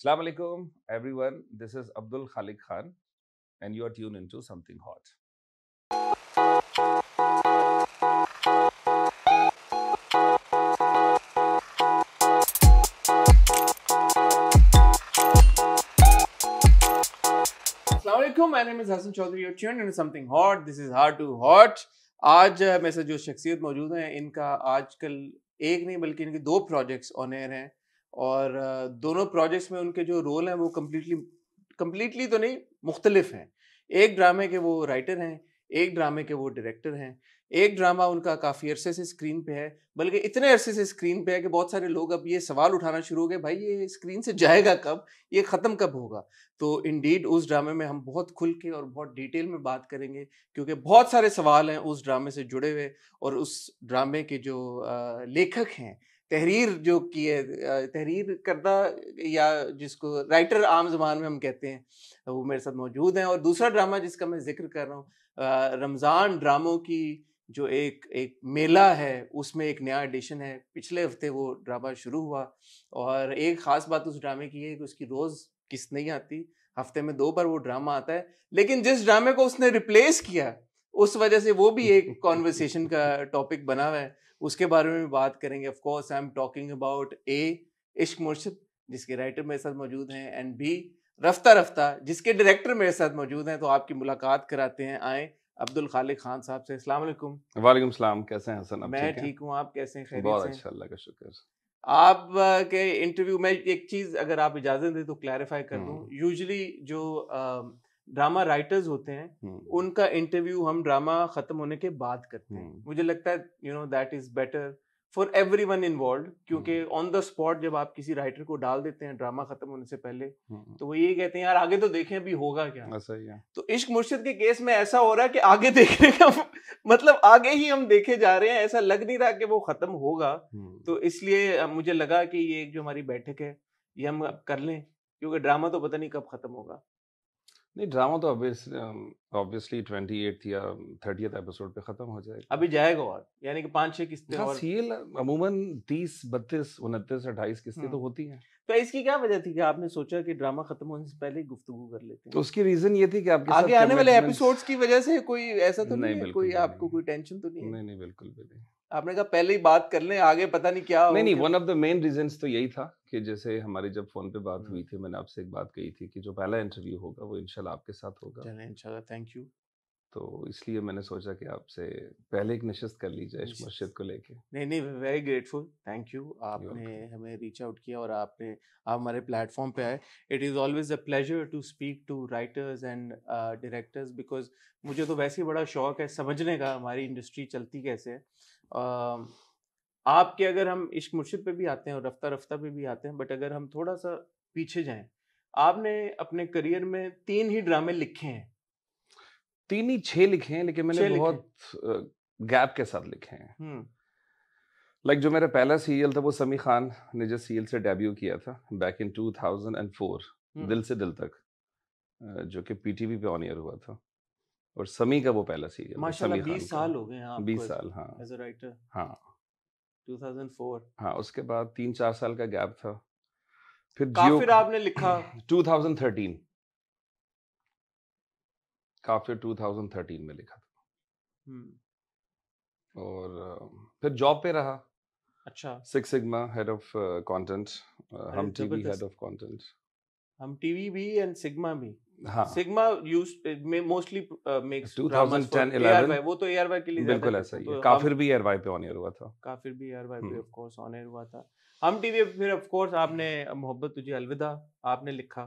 Assalamu alaikum, everyone. This is Abdul Khalik Khan, and you are tuned into Something Hot. Assalamualaikum. My name is Hassan Chaudhary. You're tuned into Something Hot. This is Hard to Hot. आज मेरे साथ जो शख्सियत मौजूद हैं इनका आजकल एक नहीं बल्कि इनके दो प्रोजेक्ट्स ऑन एयर हैं और दोनों प्रोजेक्ट्स में उनके जो रोल हैं वो कम्प्लीटली कम्प्लीटली तो नहीं मुख्तलिफ हैं एक ड्रामे के वो राइटर हैं एक ड्रामे के वो डायरेक्टर हैं एक ड्रामा उनका काफ़ी अरसे से स्क्रीन पे है बल्कि इतने अरसे से स्क्रीन पे है कि बहुत सारे लोग अब ये सवाल उठाना शुरू हो गए भाई ये स्क्रीन से जाएगा कब ये ख़त्म कब होगा तो इंडीड उस ड्रामे में हम बहुत खुल के और बहुत डिटेल में बात करेंगे क्योंकि बहुत सारे सवाल हैं उस ड्रामे से जुड़े हुए और उस ड्रामे के जो लेखक हैं तहरीर जो की है तहरीर करना या जिसको राइटर आम जबान में हम कहते हैं वो मेरे साथ मौजूद हैं और दूसरा ड्रामा जिसका मैं जिक्र कर रहा हूँ रमज़ान ड्रामों की जो एक एक मेला है उसमें एक नया एडिशन है पिछले हफ्ते वो ड्रामा शुरू हुआ और एक ख़ास बात उस ड्रामे की है कि उसकी रोज़ किस्त नहीं आती हफ्ते में दो बार वो ड्रामा आता है लेकिन जिस ड्रामे को उसने रिप्लेस किया उस वजह से वो भी एक कॉन्वर्सेशन का टॉपिक बना हुआ है उसके बारे में बात करेंगे of course I am talking about a Ishq Murshid जिसके राइटर मेरे साथ मौजूद हैं एंड बी रफ्ता रफ्ता जिसके डायरेक्टर मेरे साथ मौजूद हैं तो आपकी मुलाकात कराते हैं आए अब्दुल खालिक खान साहब से अस्सलाम वालेकुम वालेकुम सलाम कैसे हैं हसन मैं ठीक हूँ आप कैसे हैं बहुत अच्छा अल्लाह का शुक्र आप के इंटरव्यू में एक चीज़ अगर आप इजाज़त दें तो क्लैरिफाई कर दूँ यूजली हम्म। जो ड्रामा राइटर्स होते हैं हम्म। उनका इंटरव्यू हम ड्रामा खत्म होने के बाद करते हैं हम्म। मुझे लगता है you know that is better for everyone involve क्योंकि ऑन द स्पॉट जब आप किसी राइटर को डाल देते हैं ड्रामा खत्म होने से पहले हम्म, तो वो ये कहते हैं यार आगे तो देखें अभी होगा क्या हाँ, सही है तो इश्क मुर्शिद के केस में ऐसा हो रहा है कि आगे देखने का मतलब आगे ही हम देखे जा रहे हैं ऐसा लग नहीं रहा कि वो खत्म होगा तो इसलिए मुझे लगा कि ये जो हमारी बैठक है ये हम कर लें क्योंकि ड्रामा तो पता नहीं कब खत्म होगा नहीं ड्रामा तो ऑब्वियसली ट्वेंटी एट या थर्टियथ एपिसोड पे खत्म हो जाएगा अभी जाएगा और यानी कि पांच छह किस्तें हाँ, और सीएल अमूमन तीस बत्तीस उनतीस अट्ठाईस किस्तें हम्म। तो होती हैं तो इसकी क्या वजह थी कि आपने सोचा कि ड्रामा खत्म होने से पहले गुफ्तु कर लेते हैं तो उसकी रीजन ये थी कि आपके आगे आने वाले एपिसोड्स की वजह से कोई ऐसा तो नहीं, नहीं कोई आपको कोई टेंशन तो नहीं नहीं बिल्कुल भी नहीं आपने कहा पहले ही बात कर लें आगे पता नहीं क्या नहीं नहीं one of the main reasons तो यही था कि जैसे हमारी जब फोन पे बात हुई हम्म। थी मैंने आपसे एक बात कही थी कि जो पहला इंटरव्यू होगा वो इनशाला आपके साथ होगा इनशाला थैंक यू तो इसलिए मैंने सोचा कि आपसे पहले एक नशस्त कर लीजिए इस मस्जिद को लेके नहीं नहीं वेरी ग्रेटफुल थैंक यू आपने हमें रीच आउट किया और आपने आप हमारे प्लेटफॉर्म पे आए it is always a pleasure to speak to writers and directors because मुझे तो वैसे ही बड़ा शौक है समझने का हमारी इंडस्ट्री चलती कैसे है आपके अगर हम इश्क मुर्शिद पे भी आते हैं और रफ्ता रफ्ता पे भी आते हैं बट अगर हम थोड़ा सा पीछे जाएं आपने अपने करियर में तीन ही ड्रामे लिखे हैं तीन ही छह लिखे हैं लेकिन मैंने बहुत गैप के साथ लिखे हैं लाइक like, जो मेरा पहला सीरियल था वो समी खान ने जिस सीरियल से डेब्यू किया था बैक इन 2004 दिल से दिल तक जो कि पीटीवी पे ऑन ईयर हुआ था और समी का वो पहला सीरियल माशाल्लाह बीस साल हो गए हैं बीस साल हाँ एज अ राइटर हाँ 2004 हाँ उसके बाद तीन चार साल का गैप था फिर काफिर आपने लिखा 2013 काफिर 2013 में लिखा था और फिर जॉब पे रहा अच्छा Six Sigma head of content Hum TV head of content Hum TV भी एंड सिग्मा भी हाँ। सिग्मा यूज मोस्टली मेक्स 2010 11 वो तो एआरवाई के लिए बिल्कुल ऐसा ही तो काफिर भी एआरवाई पे ऑन एयर हुआ था काफिर भी एआरवाई पे ऑफ कोर्स ऑन एयर हुआ था हम टीवी फिर ऑफ कोर्स आपने मोहब्बत तुझे अलविदा आपने लिखा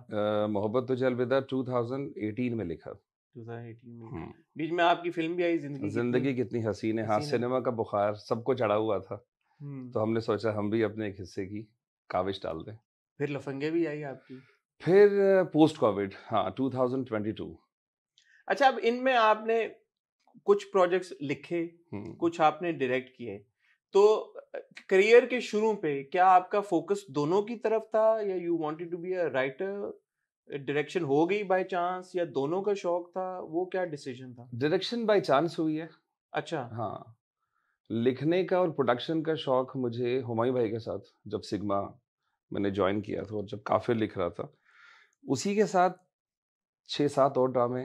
मोहब्बत तुझे अलविदा 2018 में लिखा 2018 में हम्म। बीच में आपकी फिल्म भी आई जिंदगी जिंदगी कितनी हसीन है हाँ सिनेमा का बुखार सबको चढ़ा हुआ था हम्म। तो हमने सोचा हम भी अपने एक हिस्से की काविश डाल दें फिर लफंगे भी आई आपकी फिर पोस्ट कोविड हाँ 2022 अच्छा अब इनमें आपने कुछ प्रोजेक्ट्स लिखे हम्म। कुछ आपने डायरेक्ट किए तो करियर के शुरू पे क्या आपका फोकस दोनों की तरफ था या you wanted to be a writer direction हो गई बाय चांस या दोनों का शौक था वो क्या डिसीजन था डायरेक्शन बाय चांस हुई है अच्छा हाँ लिखने का और प्रोडक्शन का शौक मुझे हुमायूं भाई के साथ जब सिग्मा मैंने ज्वाइन किया था और जब काफिर लिख रहा था उसी के साथ छः सात और ड्रामे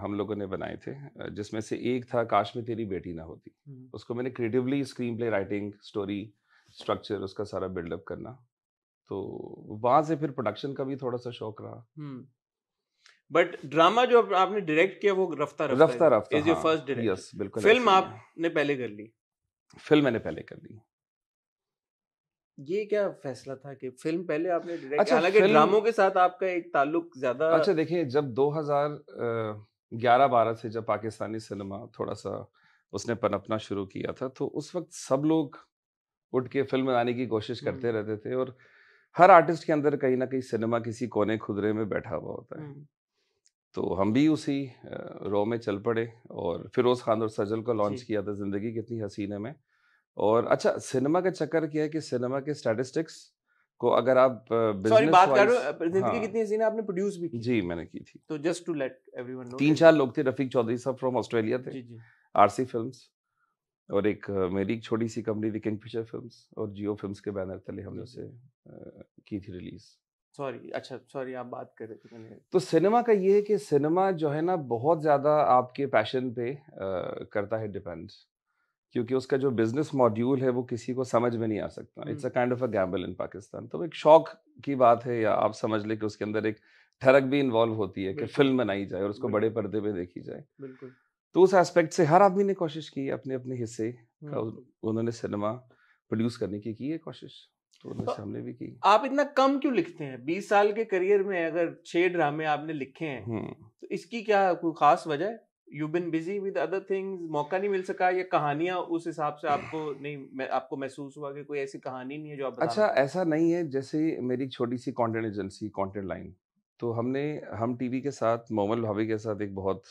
हम लोगों ने बनाए थे जिसमें से एक था काश में तेरी बेटी ना होती उसको मैंने creatively screenplay writing story structure उसका सारा बिल्डअप करना तो वहाँ से फिर प्रोडक्शन का भी थोड़ा सा शौक रहा बट ड्रामा जो आपने डायरेक्ट किया वो रफ्ता रफ्ता रफ्ता is your first direct yes बिल्कुल फिल्म आपने पहले कर ली फिल्म मैंने पहले कर ली ये क्या फैसला था कि फिल्म पहले आपने अच्छा, हालांकि ड्रामों के साथ आपका एक ताल्लुक ज्यादा अच्छा देखिए जब 2011-12 से जब पाकिस्तानी सिनेमा थोड़ा सा उसने पनपना शुरू किया था तो उस वक्त सब लोग उठ के फिल्म बनाने की कोशिश करते हम्म। रहते थे और हर आर्टिस्ट के अंदर कहीं ना कहीं सिनेमा किसी कोने खुदरे में बैठा हुआ होता है हम्म। तो हम भी उसी रो में चल पड़े और फिरोज़ खान और सजल को लॉन्च किया था ज़िंदगी कितनी हसीन है में और अच्छा सिनेमा का चक्कर क्या है कि सिनेमा के स्टैटिस्टिक्स को अगर आप सॉरी बात कर रहे हो हाँ। कितनी सीन आपने प्रोड्यूस भी की जी मैंने की थी तो just to let everyone know तीन चार लोग थे रफीक चौधरी साहब फ्रॉम ऑस्ट्रेलिया थे आरसी फिल्म्स और एक मेरी एक छोटी सी कंपनी थी किंग फिशर फिल्म्स और जियो फिल्म्स के बैनर तले हमने उसे की थी रिलीज सॉरी अच्छा सॉरी आप बात कर रहे थे मैंने तो सिनेमा का ये है कि सिनेमा जो है ना बहुत ज़्यादा आपके पैशन पे करता है डिपेंड क्योंकि उसका जो बिजनेस मॉड्यूल है वो किसी को समझ में नहीं आ सकता it's a kind of a gamble in Pakistan तो एक शौक की बात है या आप समझ ले कि उसके अंदर एक ठरक भी इन्वॉल्व होती है कि फिल्म बनाई जाए और उसको बड़े पर्दे पे देखी जाए तो उस एस्पेक्ट से हर आदमी ने कोशिश की अपने अपने हिस्से का उन्होंने सिनेमा प्रोड्यूस करने की की है कोशिश तो उन्होंने हमने भी की आप इतना कम क्यों लिखते हैं बीस साल के करियर में अगर छह ड्रामे आपने लिखे हैं तो इसकी क्या कोई खास वजह है you been busy with other things मौका नहीं मिल सका या कहानियां उस हिसाब से आपको नहीं मैं, आपको महसूस हुआ कि कोई ऐसी कहानी नहीं है जो आप अच्छा ऐसा नहीं है जैसे मेरी छोटी सी कंटेंट एजेंसी कंटेंट लाइन तो हमने हम टीवी के साथ मोमल भाभी के साथ एक बहुत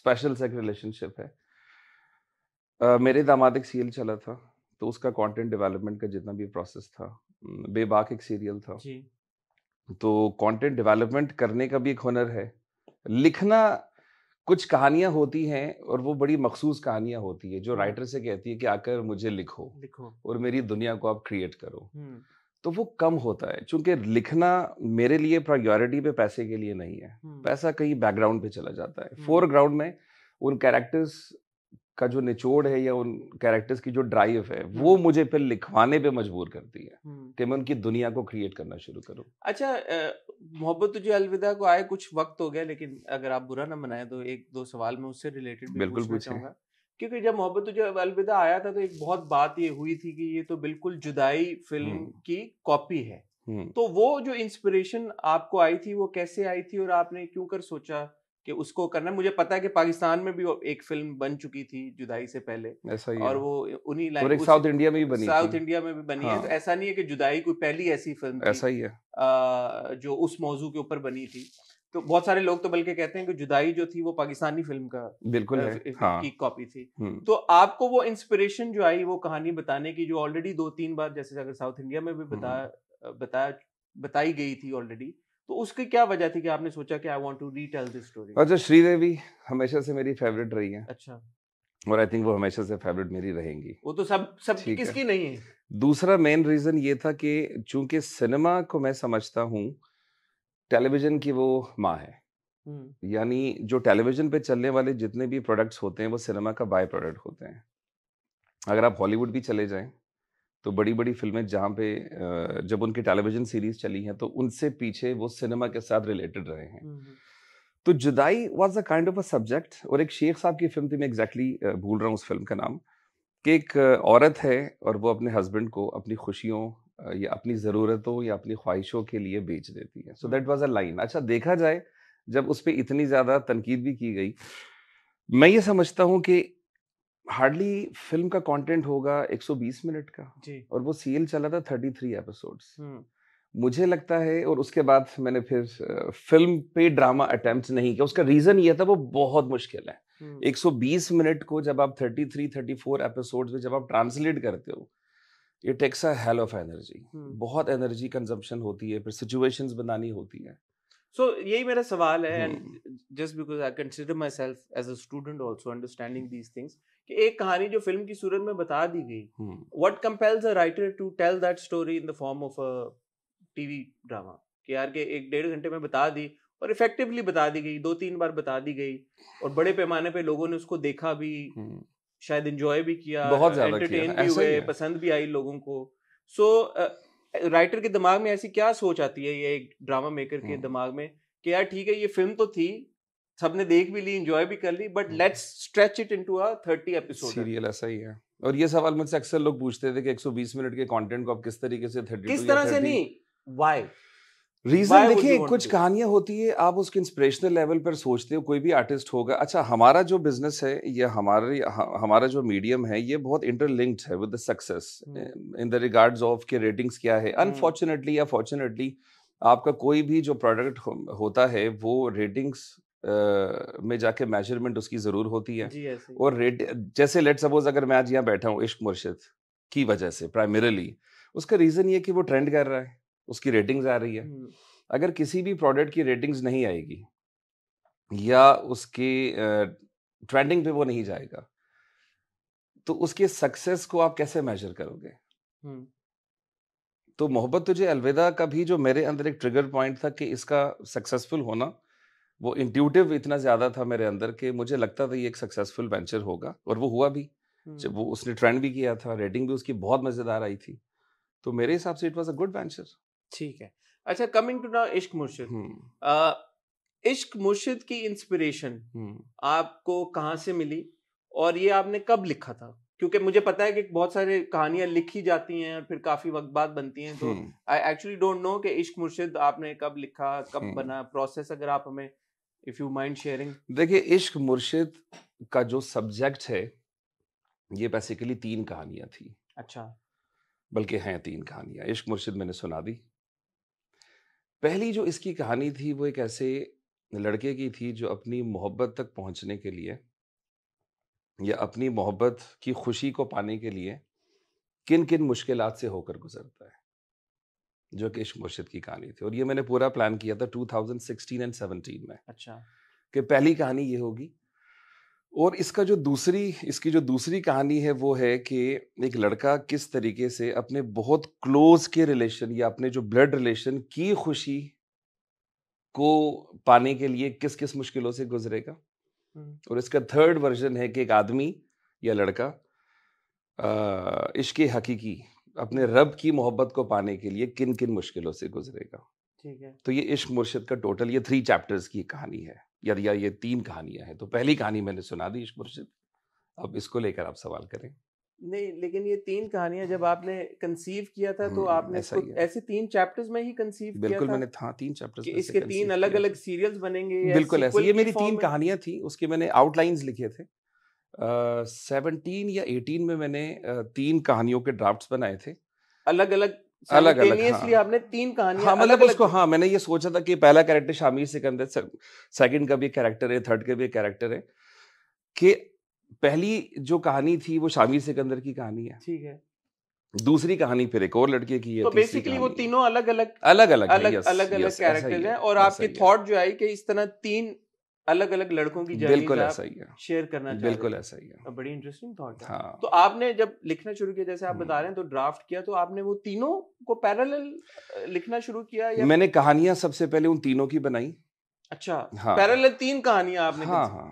स्पेशल सा रिलेशनशिप है uh, मेरे दामाद एक सीरियल चला था तो उसका कंटेंट डेवलपमेंट का जितना भी प्रोसेस था बेबाक एक सीरियल था जी। तो कंटेंट डेवलपमेंट करने का भी एक हुनर है लिखना कुछ कहानियां होती हैं और वो बड़ी मखसूस कहानियां होती है जो राइटर से कहती है कि आकर मुझे लिखो लिखो और मेरी दुनिया को आप क्रिएट करो तो वो कम होता है क्योंकि लिखना मेरे लिए प्रायोरिटी पे पैसे के लिए नहीं है पैसा कहीं बैकग्राउंड पे चला जाता है फोरग्राउंड में उन कैरेक्टर्स का जो निचोड़ है या उन कैरेक्टर्स की जो ड्राइव है वो हम्म। मुझे फिर लिखवाने पे मजबूर करती है हम्म। कि मैं उनकी दुनिया को क्रिएट करना शुरू करूँ अच्छा मोहब्बत तुझे अलविदा को आए कुछ वक्त हो गया लेकिन अगर आप बुरा ना मनाए तो एक दो सवाल मैं उससे रिलेटेड बिल्कुल पूछूंगा क्योंकि जब मोहब्बत तुझे अलविदा आया था तो एक बहुत बात ये हुई थी कि ये तो बिल्कुल जुदाई फिल्म हम्म। की कॉपी है तो वो जो इंस्पिरेशन आपको आई थी वो कैसे आई थी और आपने क्यों कर सोचा कि उसको करना मुझे पता है कि पाकिस्तान में भी एक फिल्म बन चुकी थी जुदाई से पहले ऐसा ही और वो उन्हीं लाइन साउथ इंडिया में भी बनी साउथ इंडिया में भी बनी हाँ। है तो हाँ। ऐसा नहीं है कि जुदाई कोई पहली ऐसी फिल्म ऐसा ही है आ, जो उस मौजू के ऊपर बनी थी तो बहुत सारे लोग तो बल्कि कहते हैं कि जुदाई जो थी वो पाकिस्तानी फिल्म का बिल्कुल है, हाँ। कॉपी थी हम्म। तो आपको वो इंस्पिरेशन जो आई वो कहानी बताने की जो ऑलरेडी दो तीन बार जैसे अगर साउथ इंडिया में भी हम्म, हम्म। बताया बताया बताई गई थी ऑलरेडी तो उसकी क्या वजह थी कि आपने सोचा कि I want to retell this story अच्छा श्रीदेवी हमेशा से मेरी फेवरेट रही हैं अच्छा और आई थिंक वो हमेशा से फेवरेट मेरी रहेंगी वो तो सब सब किसकी नहीं है दूसरा मेन रीजन ये था कि चूंकि सिनेमा को मैं समझता हूँ टेलीविजन की वो माँ है हम्म। यानी जो टेलीविजन पे चलने वाले जितने भी प्रोडक्ट्स होते हैं वो सिनेमा का बाय प्रोडक्ट होते हैं अगर आप हॉलीवुड भी चले जाएं तो बड़ी बड़ी फिल्में जहाँ पे जब उनकी टेलीविजन सीरीज चली हैं तो उनसे पीछे वो सिनेमा के साथ रिलेटेड रहे हैं तो Judai was a kind of a subject और एक शेख साहब की फिल्म थी मैं एग्जैक्टली exactly भूल रहा हूँ उस फिल्म का नाम कि एक औरत है और वो अपने हस्बैंड को अपनी खुशियों या अपनी ज़रूरतों या अपनी ख्वाहिशों के लिए बेच देती है so that was a line अच्छा देखा जाए जब उस पर इतनी ज़्यादा तनकीद भी की गई मैं ये समझता हूँ कि हार्डली फिल्म का कंटेंट होगा 120 मिनट का जी. और वो सीएल चला था 33 एपिसोड्स मुझे लगता है और उसके बाद मैंने फिर फिल्म पे ड्रामा अटेम्प्ट नहीं किया उसका रीजन ये था वो बहुत मुश्किल है 120 मिनट को जब आप 33 34 एपिसोड्स में जब आप ट्रांसलेट करते हो ये takes a hell of energy बहुत एनर्जी कंजम्पशन होती है फिर सिचुएशंस बनानी होती है सो so, यही मेरा सवाल है and just because I consider myself as a student also understanding these things कि एक कहानी जो फिल्म की सूरत में बता दी गई what compels a writer to tell that story in the form of a TV drama कि यार के एक डेढ़ घंटे में बता दी और इफेक्टिवली बता दी गई दो तीन बार बता दी गई और बड़े पैमाने पे लोगों ने उसको देखा भी हम्म। शायद इंजॉय भी किया एंटरटेन भी हुए पसंद भी आई लोगों को सो राइटर के दिमाग में ऐसी क्या सोच आती है ये एक ड्रामा मेकर के हम्म। दिमाग में कि यार ठीक है ये फिल्म तो थी सबने देख भी ली एंजॉय भी कर ली but let's stretch it into a 30 episode serial ऐसा ही है और ये सवाल मुझसे अक्सर लोग पूछते थे कि 120 मिनट के कंटेंट को आप किस तरीके से 32 किस तरह से नहीं व्हाई रीजन देखिए कुछ कहानियां होती है आप उसके इंस्पिरेशनल लेवल पर सोचते हो कोई भी आर्टिस्ट होगा अच्छा हमारा जो बिजनेस है या हमारे हमारा जो मीडियम है ये बहुत इंटरलिंक्ड है with the success in the regards of के रेटिंग्स क्या है अनफॉर्चुनेटली हम्म। या फॉर्चुनेटली आपका कोई भी जो प्रोडक्ट होता है वो रेटिंग्स में जाके मेजरमेंट उसकी ज़रूर होती है और रेड जैसे लेट सपोज अगर मैं आज यहाँ बैठा हूँ इश्क मुर्शिद की वजह से प्राइमरली उसका रीज़न ये कि वो ट्रेंड कर रहा है उसकी रेटिंग्स आ रही है हम्म। अगर किसी भी प्रोडक्ट की रेटिंग्स नहीं आएगी या उसकी ट्रेंडिंग पे वो नहीं जाएगा तो उसके सक्सेस को आप कैसे मेजर करोगे हम्म। तो मोहब्बत तुझे अलविदा का भी जो मेरे अंदर एक ट्रिगर पॉइंट था कि इसका सक्सेसफुल होना वो इंट्यूटिव इतना ज़्यादा था मेरे अंदर कि मुझे लगता था ये एक सक्सेसफुल वेंचर होगा और वो हुआ भी जब वो उसने ट्रेंड भी किया था रेटिंग भी उसकी बहुत मज़ेदार आई थी तो मेरे हिसाब से it was a good venture ठीक है अच्छा कमिंग टू नाउ इश्क मुर्शिद इश्क मुर्शिद की इंस्पिरेशन आपको कहाँ से मिली और ये आपने कब लिखा था क्योंकि मुझे पता है कि बहुत सारी कहानियां लिखी जाती हैं और फिर काफी वक्त बाद बनती हैं तो आई एक्चुअली डोंट नो कि इश्क मुर्शिद आपने कब लिखा कब बना प्रोसेस अगर आप हमें इफ यू माइंड शेयरिंग देखिए इश्क मुर्शिद का जो सब्जेक्ट है ये बेसिकली तीन कहानियां थी अच्छा बल्कि हैं तीन कहानियां इश्क मुर्शिद मैंने सुना दी पहली जो इसकी कहानी थी वो एक ऐसे लड़के की थी जो अपनी मोहब्बत तक पहुंचने के लिए या अपनी मोहब्बत की खुशी को पाने के लिए किन किन मुश्किल से होकर गुजरता है जो कि इश्क मुर्शिद की कहानी थी और ये मैंने पूरा प्लान किया था 2016 एंड 17 में अच्छा कि पहली कहानी ये होगी और इसका जो दूसरी इसकी जो दूसरी कहानी है वो है कि एक लड़का किस तरीके से अपने बहुत क्लोज के रिलेशन या अपने जो ब्लड रिलेशन की खुशी को पाने के लिए किस किस मुश्किलों से गुजरेगा हम्म। और इसका थर्ड वर्जन है कि एक आदमी या लड़का इश्क हकीकी अपने रब की मोहब्बत को पाने के लिए किन किन मुश्किलों से गुजरेगा ठीक है तो ये इश्क मुर्शिद का टोटल ये थ्री चैप्टर्स की कहानी है या या ये तीन कहानियां हैं तो पहली कहानी मैंने सुना दी इश्क मुर्शिद अब इसको लेकर आप सवाल करें नहीं लेकिन ये तीन कहानियां जब आपने कंसीव किया था तो हम्म, आपने इसको ऐसे तीन चैप्टर्स में ही कंसीव किया बिल्कुल मैंने था हाँ, तीन चैप्टर्स इसके तीन अलग अलग सीरियल्स बनेंगे बिल्कुल ऐसे ये मेरी तीन कहानियां थी उसके मैंने आउटलाइंस लिखे थे सेवनटीन uh, या एटीन में मैंने uh, तीन कहानियों के ड्राफ्ट बनाए थे अलग अलग अलग अलग हाँ। आपने तीन कहानी हाँ मतलब उसको हाँ मैंने ये सोचा था कि पहला कैरेक्टर शामिर सिकंदर सेकंड का भी कैरेक्टर है थर्ड का भी कैरेक्टर है कि पहली जो कहानी थी वो शामिर सिकंदर की कहानी है ठीक है दूसरी कहानी फिर एक और लड़के की है तो बेसिकली वो तीनों अलग अलग अलग अलग अलग अलग कैरेक्टर है और आपके थॉट जो आई कि इस तरह तीन अलग अलग लड़कों की बिल्कुल ऐसा ही है शेयर करना बिल्कुल ऐसा ही है बड़ी इंटरेस्टिंग थॉट हाँ। तो आपने जब लिखना शुरू किया जैसे आप हम्म। बता रहे हैं तो ड्राफ्ट किया तो आपने वो तीनों को पैरल लिखना शुरू किया या मैंने कहानियां सबसे पहले उन तीनों की बनाई अच्छा हाँ। पैरल तीन कहानियां आपने हाँ हाँ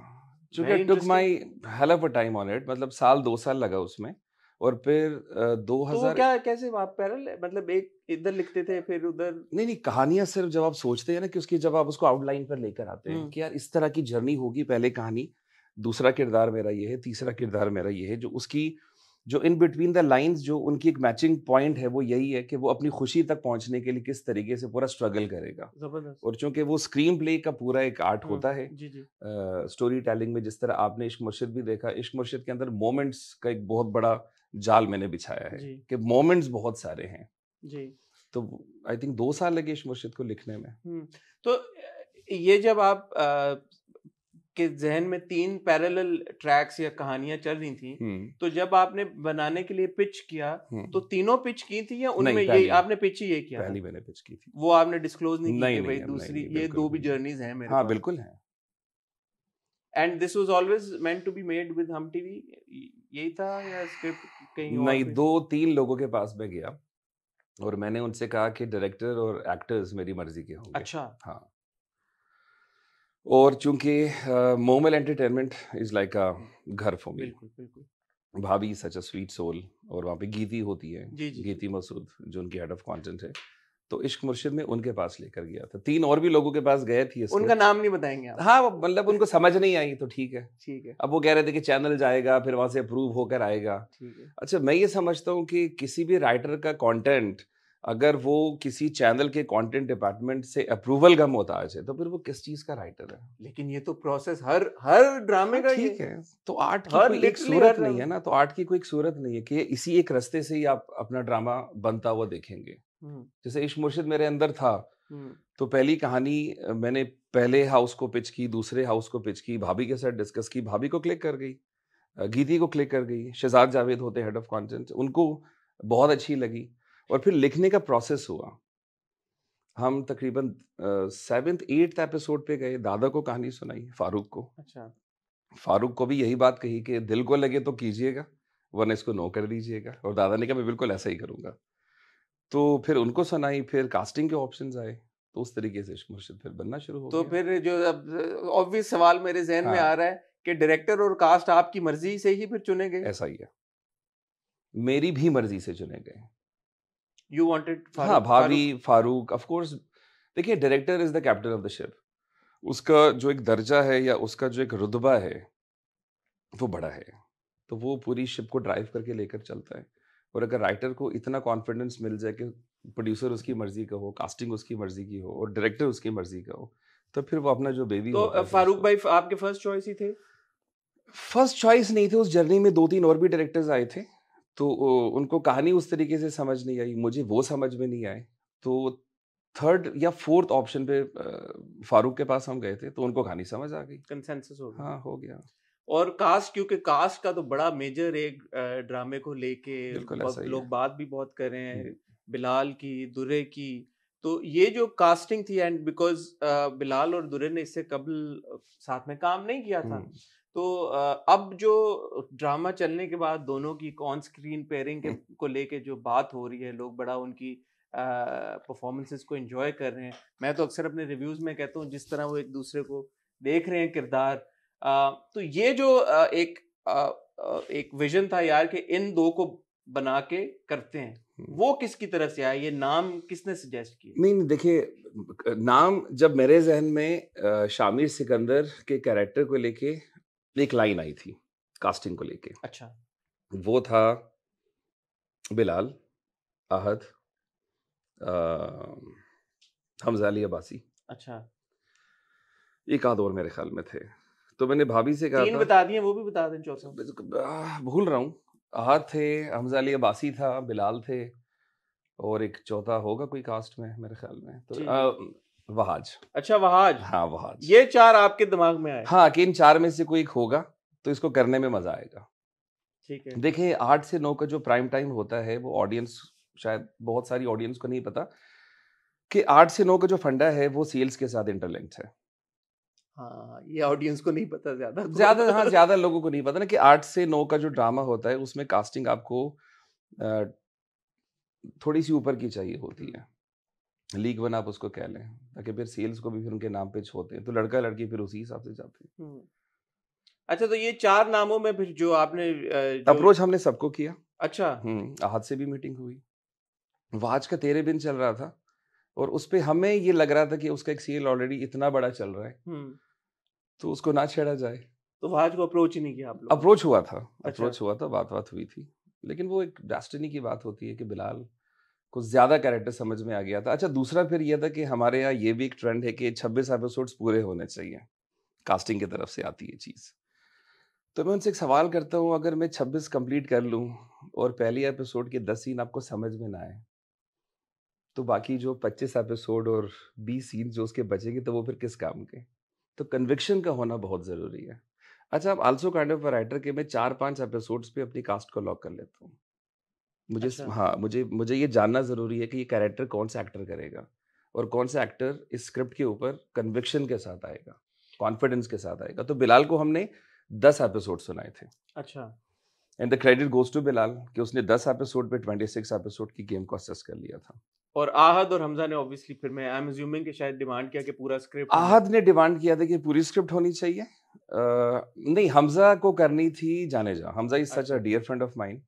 चूंकि took my help a time on it मतलब साल दो साल लगा उसमें और फिर दो तो हजार तो क्या कैसे आप पैरल मतलब एक इधर लिखते थे फिर उधर नहीं नहीं कहानियां सिर्फ जब आप सोचते हैं ना कि उसकी जब आप उसको आउटलाइन पर लेकर आते हैं हम्म। कि यार इस तरह की जर्नी होगी पहले कहानी दूसरा किरदार मेरा ये है तीसरा किरदार मेरा ये है जो उसकी जो इन बिटवीन द लाइन्स जो उनकी एक मैचिंग पॉइंट है वो यही है कि वो अपनी खुशी तक पहुंचने के लिए किस तरीके से पूरा स्ट्रगल करेगा और चूंकि वो स्क्रीन प्ले का पूरा एक आर्ट हम्म, होता है जी जी। आ, स्टोरी टेलिंग में जिस तरह आपने इश्क मुर्शिद भी देखा इश्क मुर्शिद के अंदर मोमेंट्स का एक बहुत बड़ा जाल मैंने बिछाया है कि मोमेंट्स बहुत सारे हैं जी तो आई थिंक दो साल लगे इस मुर्शिद को लिखने में तो ये जब आप आ, के जहन में तीन पैरेलल ट्रैक्स या कहानियां चल रही थी तो जब आपने बनाने के लिए पिच किया तो तीनों पिच की थी या उनमें ये आपने पिच ही ये किया पहली मैंने पिच की थी वो आपने डिस्क्लोज नहीं, नहीं की भाई दूसरी ये दो भी जर्नीज हैं मेरे हाँ बिल्कुल है and this was always meant to be made with Hum TV यही था या स्क्रिप्ट कहीं और नहीं दो तीन लोगों के पास में गया और मैंने उनसे कहा कि डायरेक्टर और एक्टर्स मेरी मर्जी के होंगे अच्छा हाँ और चूंकि Momal entertainment is like a ghar for मी बिल्कुल बिल्कुल भाभी सच अ स्वीट सोल और वहाँ पे गीती होती है जी, जी, गीती मसूद जो उनकी हेड ऑफ कंटेंट है तो इश्क मुर्शिद में उनके पास लेकर गया था तीन और भी लोगों के पास गए थे उनका नाम नहीं बताएंगे आप हाँ मतलब उनको समझ नहीं आई तो ठीक है ठीक है अब वो कह रहे थे कि चैनल जाएगा फिर वहां से अप्रूव होकर आएगा ठीक है अच्छा मैं ये समझता हूँ कि किसी भी राइटर का कॉन्टेंट अगर वो किसी चैनल के कंटेंट डिपार्टमेंट से अप्रूवल का मोहताज है तो फिर वो किस चीज का राइटर है लेकिन ये तो प्रोसेस हर हर ड्रामे का हाँ, ठीक है तो आर्ट हर की एक सूरत नहीं है ना तो आर्ट की कोई एक सूरत नहीं है कि इसी एक रास्ते से ही आप अपना ड्रामा बनता हुआ देखेंगे जैसे इश्क मुर्शिद मेरे अंदर था तो पहली कहानी मैंने पहले हाउस को पिच की दूसरे हाउस को पिच की भाभी के साथ डिस्कस की भाभी को क्लिक कर गई गीति को क्लिक कर गई शहजाद जावेद होते हेड ऑफ कॉन्टेंट उनको बहुत अच्छी लगी और फिर लिखने का प्रोसेस हुआ हम तकरीबन सेवेंथ एट्थ एपिसोड पे गए दादा को कहानी सुनाई फारूक को अच्छा फारूक को भी यही बात कही कि दिल को लगे तो कीजिएगा वरना इसको नो कर दीजिएगा और दादा ने कहा मैं बिल्कुल ऐसा ही करूँगा तो फिर उनको सुनाई फिर कास्टिंग के ऑप्शन आए तो उस तरीके से इश्क मुर्शिद फिर बनना शुरू हो तो फिर जो अब ऑब्वियस सवाल मेरे जहन हाँ। में आ हाँ। रहा है कि डायरेक्टर और कास्ट आपकी मर्जी से ही फिर चुने गए ऐसा ही है मेरी भी मर्जी से चुने गए यू वॉन्टेड हाँ भाभी फारूक ऑफकोर्स देखिए director is the captain of the ship उसका जो एक दर्जा है या उसका जो एक रुतबा है वो बड़ा है तो वो पूरी शिप को ड्राइव करके लेकर चलता है और अगर राइटर को इतना कॉन्फिडेंस मिल जाए कि प्रोड्यूसर उसकी मर्जी का हो कास्टिंग उसकी मर्जी की हो और डायरेक्टर उसकी मर्जी का हो तो फिर वो अपना जो बेबी तो फारूक भाई आपके फर्स्ट चॉइस ही थे फर्स्ट चॉइस नहीं थे उस जर्नी में दो तीन और भी डायरेक्टर्स आए थे तो उनको कहानी उस तरीके से समझ नहीं आई मुझे वो समझ में नहीं आए तो थर्ड या फोर्थ ऑप्शन पे फारूक के पास हम गए थे तो उनको कहानी समझ आ गई कंसेंसस हो गया हाँ हो गया और कास्ट क्योंकि कास्ट का तो बड़ा मेजर एक ड्रामे को लेके लोग बात भी बहुत कर रहे हैं बिलाल की दुरे की तो ये जो कास्टिंग थी एंड बिकॉज बिलाल और दुरे ने इससे कबल साथ में काम नहीं किया था हम्म। तो अब जो ड्रामा चलने के बाद दोनों की ऑन स्क्रीन पेयरिंग के हम्म। को लेके जो बात हो रही है लोग बड़ा उनकी परफॉर्मेंसेस को एंजॉय कर रहे हैं मैं तो अक्सर अपने रिव्यूज में कहता हूँ जिस तरह वो एक दूसरे को देख रहे हैं किरदार तो ये जो एक एक विजन था यार कि इन दो को बना के करते हैं वो किसकी तरह से आया ये नाम किसने सजेस्ट किया नहीं देखिए नाम जब मेरे जहन में शामिर सिकंदर के कैरेक्टर को लेके एक लाइन आई थी कास्टिंग को लेके अच्छा वो था बिलाल अहद हमजा अली अबासी अच्छा एक आध और मेरे ख्याल में थे तो मैंने भाभी से कहा तीन बता दिए वो भी बता दें चौथा तो भूल रहा हूँ आहार थे हमजा अली अबासी था बिलाल थे और एक चौथा होगा कोई कास्ट में मेरे ख्याल में तो वहाज अच्छा वहाज हाँ वहाज ये चार आपके दिमाग में आए हाँ कि इन चार में से कोई एक होगा तो इसको करने में मजा आएगा ठीक है देखिए आठ से नौ का जो प्राइम टाइम होता है वो ऑडियंस शायद बहुत सारी ऑडियंस को नहीं पता कि आठ से नौ का जो फंडा है वो सेल्स के साथ इंटरलिंक्ड है हाँ ये ऑडियंस को नहीं पता ज्यादा तो ज्यादा हाँ ज्यादा लोगों को नहीं पता ना कि आठ से नौ का जो ड्रामा होता है उसमें कास्टिंग आपको थोड़ी सी ऊपर की चाहिए होती हम्म। है लीग वन आप उसको कह लें ताकि फिर सेल्स को भी फिर उनके नाम पे छोते हैं तो लड़का लड़की फिर उसी हिसाब से जाते हैं हम्म। अच्छा तो ये चार नामों में फिर जो आपने अप्रोच हमने सबको किया अच्छा हाथ हम्म, से भी मीटिंग हुई वाज का तेरे बिन चल रहा था और उस पर हमें ये लग रहा था कि उसका एक सीरियल ऑलरेडी इतना बड़ा चल रहा है हम्म। तो उसको ना छेड़ा जाए तो वहाज को अप्रोच ही नहीं किया आप अप्रोच हुआ था अच्छा। अप्रोच हुआ था बात बात हुई थी लेकिन वो एक डेस्टिनी की बात होती है कि बिलाल को ज़्यादा कैरेक्टर समझ में आ गया था अच्छा दूसरा फिर यह था कि हमारे यहाँ ये भी एक ट्रेंड है कि छब्बीस एपिसोड पूरे होने चाहिए कास्टिंग की तरफ से आती है चीज़ तो मैं उनसे एक सवाल करता हूँ अगर मैं छब्बीस कंप्लीट कर लूँ और पहली एपिसोड के दस सीन आपको समझ में ना आए तो बाकी जो 25 एपिसोड और 20 सीन जो उसके बचेंगे तो वो फिर किस काम के तो कन्विक्शन का होना बहुत ज़रूरी है अच्छा आप आल्सो काइंड ऑफ राइटर के मैं चार पांच एपिसोड्स पे अपनी कास्ट को लॉक कर लेता हूँ मुझे अच्छा। हाँ मुझे मुझे ये जानना ज़रूरी है कि ये कैरेक्टर कौन सा एक्टर करेगा और कौन सा एक्टर इस स्क्रिप्ट के ऊपर कन्विक्शन के साथ आएगा कॉन्फिडेंस के साथ आएगा तो बिलाल को हमने दस एपिसोड सुनाए थे अच्छा and the credit goes to Bilal कि उसने 10 एपिसोड पे 26 एपिसोड की गेम को असेस कर लिया था और आहद और हमजा ने ऑब्वियसली फिर मैं आई एम अज्यूमिंग कि शायद डिमांड किया कि पूरा स्क्रिप्ट आहद ने डिमांड किया था कि पूरी स्क्रिप्ट होनी चाहिए आ, नहीं हमजा को करनी थी जाने जा Hamza is such a dear friend of mind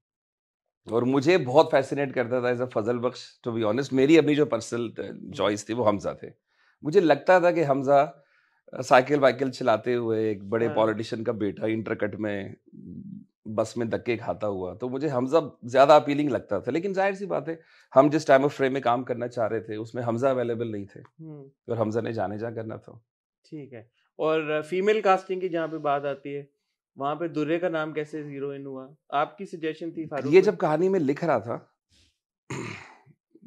और मुझे बहुत फैसिनेट करता था as a Fazal Bakhsh to be honest मेरी अपनी जो पर्सनल हम्म। चॉइस थी वो हमजा थे मुझे लगता था कि हमजा साइकिल वाइकिल चलाते हुए एक बड़े पॉलिटिशियन हाँ। का बेटा इंटरकट में बस में धक्के खाता हुआ तो मुझे हमजा ज़्यादा अपीलिंग लगता था लेकिन जाहिर सी बात है हम जिस टाइम ऑफ फ्रेम में काम करना चाह रहे थे उसमें हमजा अवेलेबल नहीं थे और हमजा ने जाने जा करना था ठीक है और फीमेल कास्टिंग की जहाँ पे बात आती है वहाँ पे दुर्रे का नाम कैसे हीरोइन हुआ आपकी सजेशन थी ये जब कहानी में लिख रहा था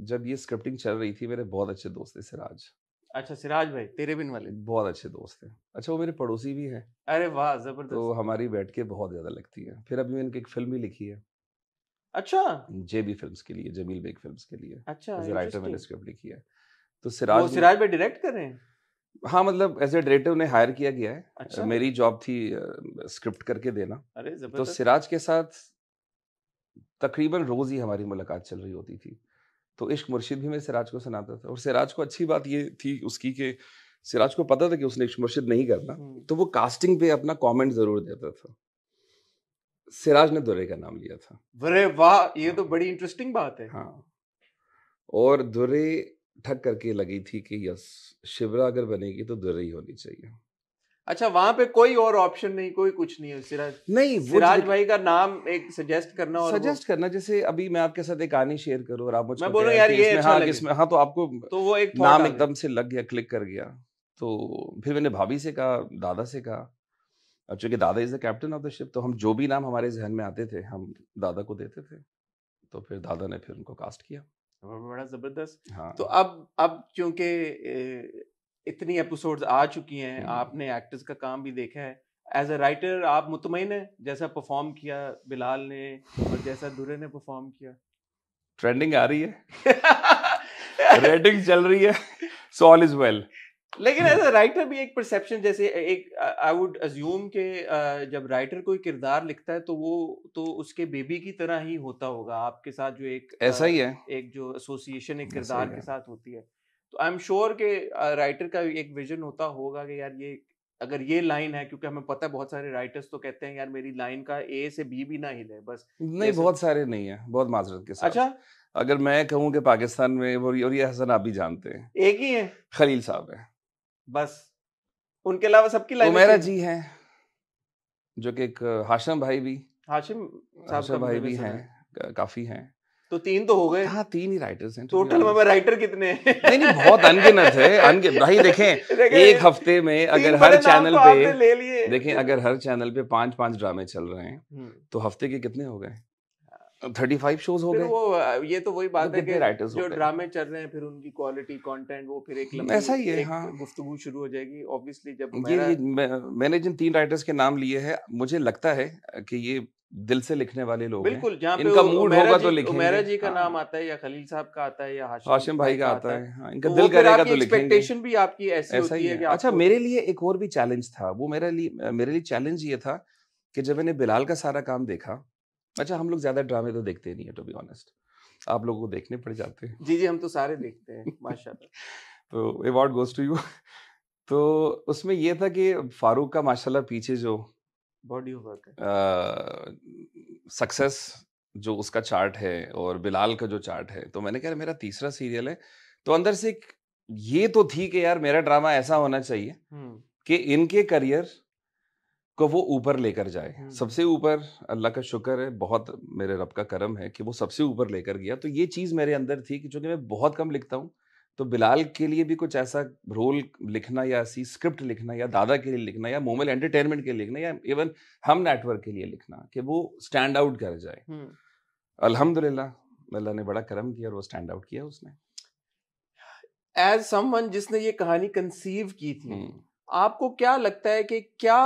जब ये स्क्रिप्टिंग चल रही थी मेरे बहुत अच्छे दोस्त थे सिराज अच्छा सिराज भाई तेरे बिन वाले बहुत अच्छे दोस्त हैं अच्छा वो मेरे पड़ोसी भी हैं अरे वाह जबरदस्त तो हमारी बैठ के बहुत ज्यादा लगती है फिर अभी मैंने एक फिल्म भी लिखी है अच्छा जेबी फिल्म्स के लिए जमील बेग फिल्म्स के लिए अच्छा राइटर मैंने स्क्रिप्ट लिखी है तो सिराज वो सिराज भाई डायरेक्ट कर रहे हैं हाँ मतलब एज ए डायरेक्टर उन्हें हायर किया गया है अच्छा? मेरी जॉब थी स्क्रिप्ट करके देना अरे तो सिराज के साथ तकरीबन रोज ही हमारी मुलाकात चल रही होती थी तो इश्क मुर्शिद भी मैं सिराज को सुनाता था और सिराज को अच्छी बात ये थी उसकी कि सिराज को पता था कि उसने इश्क मुर्शिद नहीं करना हम्म। तो वो कास्टिंग पे अपना कमेंट जरूर देता था सिराज ने दुर्रे का नाम लिया था अरे वाह ये तो बड़ी इंटरेस्टिंग बात है हाँ और दुर्रे ठक करके लगी थी कि यस शिवरा अगर बनेगी तो दुर्रे ही होनी चाहिए अच्छा वहां पे कोई और ऑप्शन नहीं कोई कुछ नहीं है सिराज नहीं सिराज भाई का नाम एक सजेस्ट करना और सजेस्ट करना जैसे अभी मैं आपके साथ एक कहानी शेयर करूं आप मुझे मैं बोलूं यार ये अच्छा हाँ, इसमें हाँ तो आपको तो वो एक नाम एकदम से लग गया क्लिक कर गया तो फिर मैंने भाभी से कहा दादा से कहा और चूंकि दादा is the captain of the ship तो हम जो भी नाम हमारे जहन में आते थे हम दादा को देते थे तो फिर दादा ने फिर उनको कास्ट किया बड़ा जबरदस्त हाँ तो अब अब क्योंकि इतनी एपिसोड्स आ चुकी हैं हम्म। आपने एक्टर्स का काम भी देखा है एज अ राइटर आप मुतमिन हैं जैसा परफॉर्म किया बिलाल ने और जैसा दुरे ने परफॉर्म किया ट्रेंडिंग आ रही है रेटिंग चल रही है सो ऑल इज वेल लेकिन एज अ राइटर भी एक परसेप्शन जैसे एक आई वुड अज्यूम के जब राइटर कोई किरदार लिखता है तो वो तो उसके बेबी की तरह ही होता होगा आपके साथ जो एक ऐसा ही है एक जो एसोसिएशन एक किरदार के साथ होती है आई एम श्योर के राइटर का एक विजन होता होगा कि यार ये अगर ये लाइन है क्योंकि हमें पता है बहुत सारे राइटर्स तो कहते हैं यार मेरी लाइन का ए से बी भी ना हिले बस नहीं बहुत सारे नहीं है बहुत माजरत के साथ अच्छा अगर मैं कहूँ कि पाकिस्तान में और ये हसन आप भी जानते हैं एक ही है खलील साहब है बस उनके अलावा सबकी लाइन मेरा जी है जो कि एक हाशिम भाई भी हाशिम साहब भाई भी हैं काफी हैं तो तीन तो हो गए हाँ तीन ही राइटर्स हैं टोटल तो में राइटर कितने हैं नहीं नहीं बहुत अनगिनत है अनगिनत भाई देखें एक हफ्ते में अगर हर चैनल तो पे ले लिए देखें अगर हर चैनल पे पांच पांच ड्रामे चल रहे हैं हम्म। तो हफ्ते के कितने हो गए थर्टी फाइव शोज हो गए वो ये तो वही बात तो है कि राइटर्स जो ड्रामे चल रहे हैं फिर उनकी क्वालिटी कंटेंट वो फिर एक ऐसा ही है हाँ गुफ्तगु शुरू हो जाएगी ऑब्वियसली जब ये मैंने जिन तीन राइटर्स के नाम लिए हैं मुझे लगता है कि ये दिल से लिखने वाले लोग बिल्कुल इनका मूड होगा तो लिखेंगे मेरा जी का हाँ। नाम आता है या खलील साहब का आता है या हाशिम, हाशिम भाई, भाई का आता है हाँ, इनका तो दिल करेगा तो एक्सपेक्टेशन भी आपकी ऐसी ऐसा होती है, है। अच्छा मेरे लिए एक और भी चैलेंज था वो मेरे लिए मेरे लिए चैलेंज ये था कि जब मैंने बिलाल का सारा काम देखा अच्छा हम लोग ज्यादा ड्रामे तो देखते नहीं है टू बी ऑनेस्ट आप लोगों को देखने पड़ जाते हैं जी जी हम तो सारे देखते हैं माशाल्लाह तो अवार्ड गोज टू यू तो उसमें यह था कि फारूक का माशाल्लाह पीछे जो सक्सेस जो उसका चार्ट है और बिलाल का जो चार्ट है तो मैंने कहा मेरा तीसरा सीरियल है तो अंदर से ये तो थी कि यार मेरा ड्रामा ऐसा होना चाहिए कि इनके करियर को वो ऊपर लेकर जाए सबसे ऊपर अल्लाह का शुक्र है बहुत मेरे रब का करम है कि वो सबसे ऊपर लेकर गया तो ये चीज़ मेरे अंदर थी कि चूंकि मैं बहुत कम लिखता हूँ तो बिलाल के लिए भी कुछ ऐसा रोल लिखना या ऐसी स्क्रिप्ट लिखना या दादा के लिए लिखना या मोमल एंटरटेनमेंट के लिए लिखना या इवन हम नेटवर्क के लिए लिखना कि वो स्टैंड आउट कर जाए अल्हम्दुलिल्लाह अल्लाह ने बड़ा करम किया और वो स्टैंड आउट किया उसने एज समवन जिसने ये कहानी कंसीव की थी आपको क्या लगता है कि क्या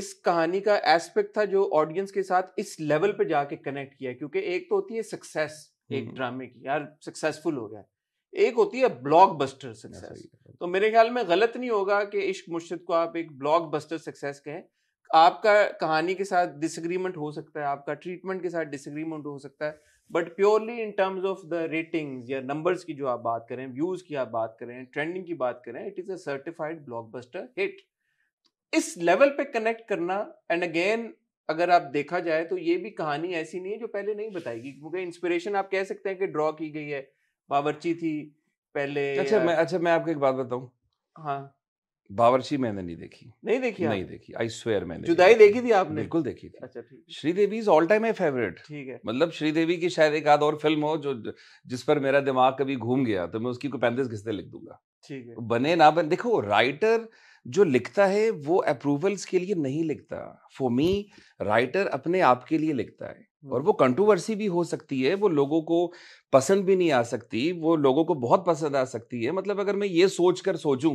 इस कहानी का एस्पेक्ट था जो ऑडियंस के साथ इस लेवल पे जाके कनेक्ट किया क्योंकि एक तो होती है सक्सेस एक ड्रामे की यार सक्सेसफुल हो गया एक होती है बस्टर हाँ, सक्सेस तो मेरे ख्याल में गलत नहीं होगा कि इश्क मुर्शिद को आप एक ब्लॉक बस्टर सक्सेस कहें आपका कहानी के साथ डिसग्रीमेंट हो सकता है आपका ट्रीटमेंट के साथ डिसग्रीमेंट हो सकता है but purely in terms of the ratings or numbers की जो आप बात करें व्यूज की आप बात करें ट्रेंडिंग की बात करें it is a certified blockbuster hit इस लेवल पे कनेक्ट करना एंड अगेन अगर आप देखा जाए तो ये भी कहानी ऐसी नहीं है जो पहले नहीं बताएगी क्योंकि इंस्पिरेशन आप कह सकते हैं कि ड्रॉ की गई है बावरची थी पहले अच्छा मैं अच्छा मैं आपको एक बात बताऊं हाँ बावरची मैंने नहीं देखी नहीं देखी नहीं देखी आई स्वेयर मैंने जुदाई देखी थी आपने बिल्कुल देखी थी अच्छा ठीक Sridevi is all time my favourite ठीक है मतलब श्रीदेवी की शायद एक आध और फिल्म हो जो जिस पर मेरा दिमाग कभी घूम गया तो मैं उसकी को पैंतीस घिसते लिख दूंगा ठीक है बने ना बने देखो राइटर जो लिखता है वो अप्रूवल्स के लिए नहीं लिखता फॉर मी राइटर अपने आप के लिए लिखता है और हम्म। वो कंट्रोवर्सी भी हो सकती है वो लोगों को पसंद भी नहीं आ सकती वो लोगों को बहुत पसंद आ सकती है मतलब अगर मैं ये सोच कर सोचूं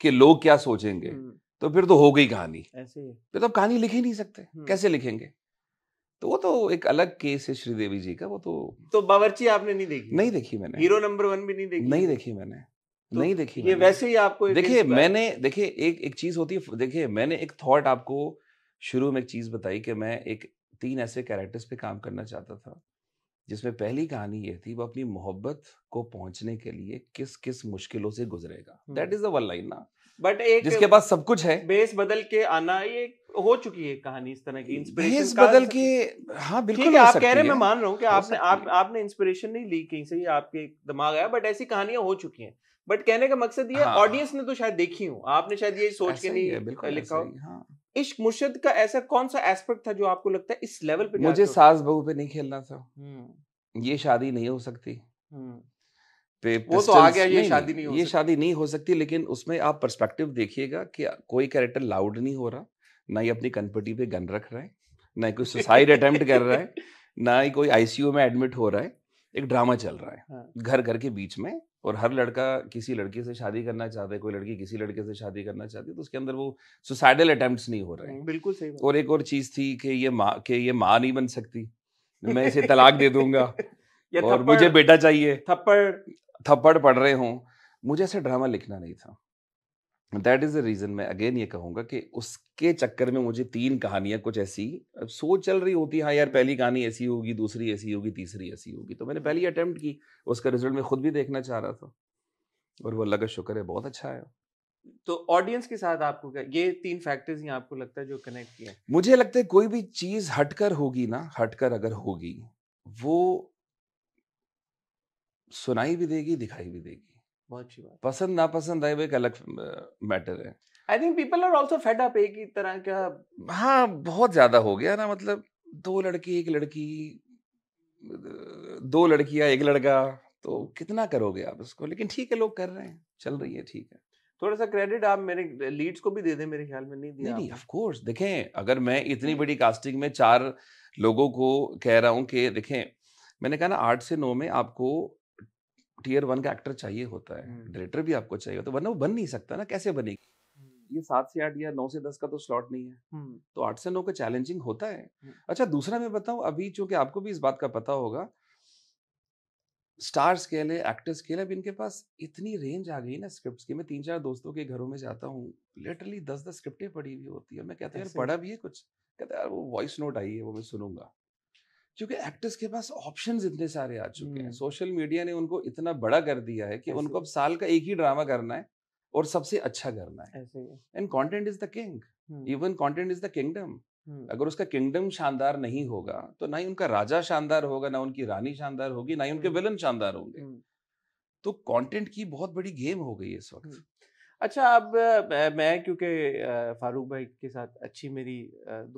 कि लोग क्या सोचेंगे हम्म। तो फिर तो हो गई कहानी ऐसे ही फिर तो कहानी लिख ही नहीं सकते हम्म। कैसे लिखेंगे तो वो तो एक अलग केस है श्रीदेवी जी का वो तो तो बावर्ची आपने नहीं देखी नहीं देखी मैंने हीरो नंबर वन भी नहीं देखी नहीं देखी मैंने तो नहीं देखी ये वैसे ही आपको देखिए मैंने देखिए एक एक चीज होती है देखिए मैंने एक थॉट आपको शुरू में एक चीज बताई कि मैं एक तीन ऐसे कैरेक्टर्स पे काम करना चाहता था जिसमें पहली कहानी ये थी वो अपनी मोहब्बत को पहुंचने के लिए किस किस मुश्किलों से गुजरेगा that is the one line ना बट एक जिसके पास सब कुछ है बेस बदल के आना ये हो चुकी है कहानी इस तरह की बेस बदल के हाँ बिल्कुल आप कह रहे हैं मैं मान रहा हूँ कि आपने आप आपने इंस्पिरेशन नहीं ली कहीं से ही आपके दिमाग आया बट ऐसी कहानियां हो चुकी हैं बट कहने का मकसद ये ऑडियंस हाँ, ने तो शायद देखी हूँ आपने शायद ये सोच के नहीं लिखा हो इश्क मुर्शद का ऐसा कौन सा एस्पेक्ट था जो आपको लगता है इस लेवल पे मुझे सास बहू पे नहीं खेलना था हम्म। ये शादी नहीं हो सकती हम्म। पे वो तो आ गया ये शादी नहीं हो ये शादी नहीं हो सकती लेकिन उसमें आप पर्सपेक्टिव देखिएगा कि कोई कैरेक्टर लाउड नहीं हो रहा ना ही अपनी कनपटी पे गन रख रहा है ना ही कोई सुसाइड अटेम्प्ट कर रहा है ना ही कोई आईसीयू में एडमिट हो रहा है एक ड्रामा चल रहा है हाँ। घर घर के बीच में और हर लड़का किसी लड़की से शादी करना चाहता है कोई लड़की किसी लड़के से शादी करना चाहती है तो उसके अंदर वो सुसाइडल अटेम्प्ट नहीं हो रहे हैं बिल्कुल सही और एक और चीज़ थी कि ये माँ के ये माँ नहीं बन सकती मैं इसे तलाक दे दूंगा और मुझे बेटा चाहिए थप्पड़ थप्पड़ पढ़ रहे हूँ मुझे ऐसा ड्रामा लिखना नहीं था दैट इज़ द रीज़न मैं अगेन ये कहूँगा कि उसके चक्कर में मुझे तीन कहानियाँ कुछ ऐसी अब सोच चल रही होती हाँ यार पहली कहानी ऐसी होगी दूसरी ऐसी होगी तीसरी ऐसी होगी तो मैंने पहली अटैम्प्ट की उसका रिजल्ट मैं खुद भी देखना चाह रहा था और वो अल्लाह का शुक्र है बहुत अच्छा है तो ऑडियंस के साथ आपको क्या ये तीन फैक्टर्स ही आपको लगता है जो कनेक्ट किया मुझे लगता है कोई भी चीज़ हटकर होगी ना हटकर अगर होगी वो सुनाई भी देगी दिखाई भी देगी बहुत अच्छी बात पसंद नापसंद आए एक अलग मैटर है I think people are also fed up एक ही तरह का हाँ बहुत ज़्यादा हो गया ना मतलब दो लड़की एक लड़की दो लड़कियाँ एक लड़का तो कितना करोगे आप उसको लेकिन ठीक है लोग कर रहे हैं चल रही है ठीक है थोड़ा सा क्रेडिट आप मेरे लीड्स को भी दे दें मेरे ख्याल में नहीं दिया नहीं ऑफ कोर्स देखें अगर मैं इतनी हम्म। बड़ी कास्टिंग में चार लोगों को कह रहा हूँ कि देखें मैंने कहा ना आठ से नौ में आपको टीयर वन का एक्टर चाहिए होता है डायरेक्टर भी आपको चाहिए होता है वरना वो बन नहीं सकता ना कैसे बनेगी ये सात से आठ या नौ से दस का तो स्लॉट नहीं है तो आठ से नौ का चैलेंजिंग होता है अच्छा दूसरा मैं बताऊं अभी चूंकि आपको भी इस बात का पता होगा स्टार्स के लिए एक्टर्स के लिए अभी इनके पास इतनी रेंज आ गई ना स्क्रिप्ट्स की मैं तीन चार दोस्तों के घरों में जाता हूँ लिटरली दस दस स्क्रिप्टें पड़ी हुई होती है मैं कहता हूँ पढ़ा भी है कुछ कहता है यार वो वॉइस नोट आई है वो मैं सुनूंगा क्योंकि एक्टर्स के पास ऑप्शन इतने सारे आ चुके हैं हम्म। सोशल मीडिया ने उनको इतना बड़ा कर दिया है कि उनको अब साल का एक ही ड्रामा करना है और सबसे अच्छा करना है and content is the king even content is the kingdom अगर उसका किंगडम शानदार नहीं होगा तो ना ही उनका राजा शानदार होगा ना उनकी रानी शानदार होगी ना ही उनके विलन हम्म। शानदार होंगे हम्म। तो कंटेंट की बहुत बड़ी गेम हो गई है इस वक्त अच्छा अब मैं क्योंकि फारूक भाई के साथ अच्छी मेरी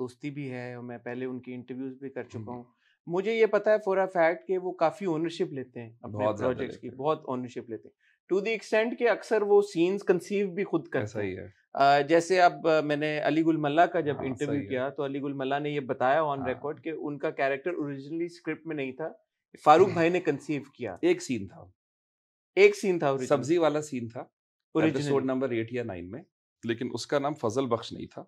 दोस्ती भी है और मैं पहले उनकी इंटरव्यूज भी कर चुका हूँ मुझे ये पता है फॉर अ फैक्ट कि वो काफी ओनरशिप लेते हैं अपने प्रोजेक्ट्स की बहुत ओनरशिप लेते हैं टू द एक्सटेंट कि अक्सर वो सीन्स कंसीव भी खुद करते हैं है। जैसे अब मैंने अली गुल मल्ला का जब इंटरव्यू हाँ, किया तो अली गुल मल्ला ने ये बताया ऑन रिकॉर्ड हाँ। कि उनका कैरेक्टर ओरिजिनली स्क्रिप्ट में नहीं था फारूक भाई ने कंसीव किया एक सीन था एक सीन था सब्जी वाला सीन था episode number eight or nine में लेकिन उसका नाम फजल बख्श नहीं था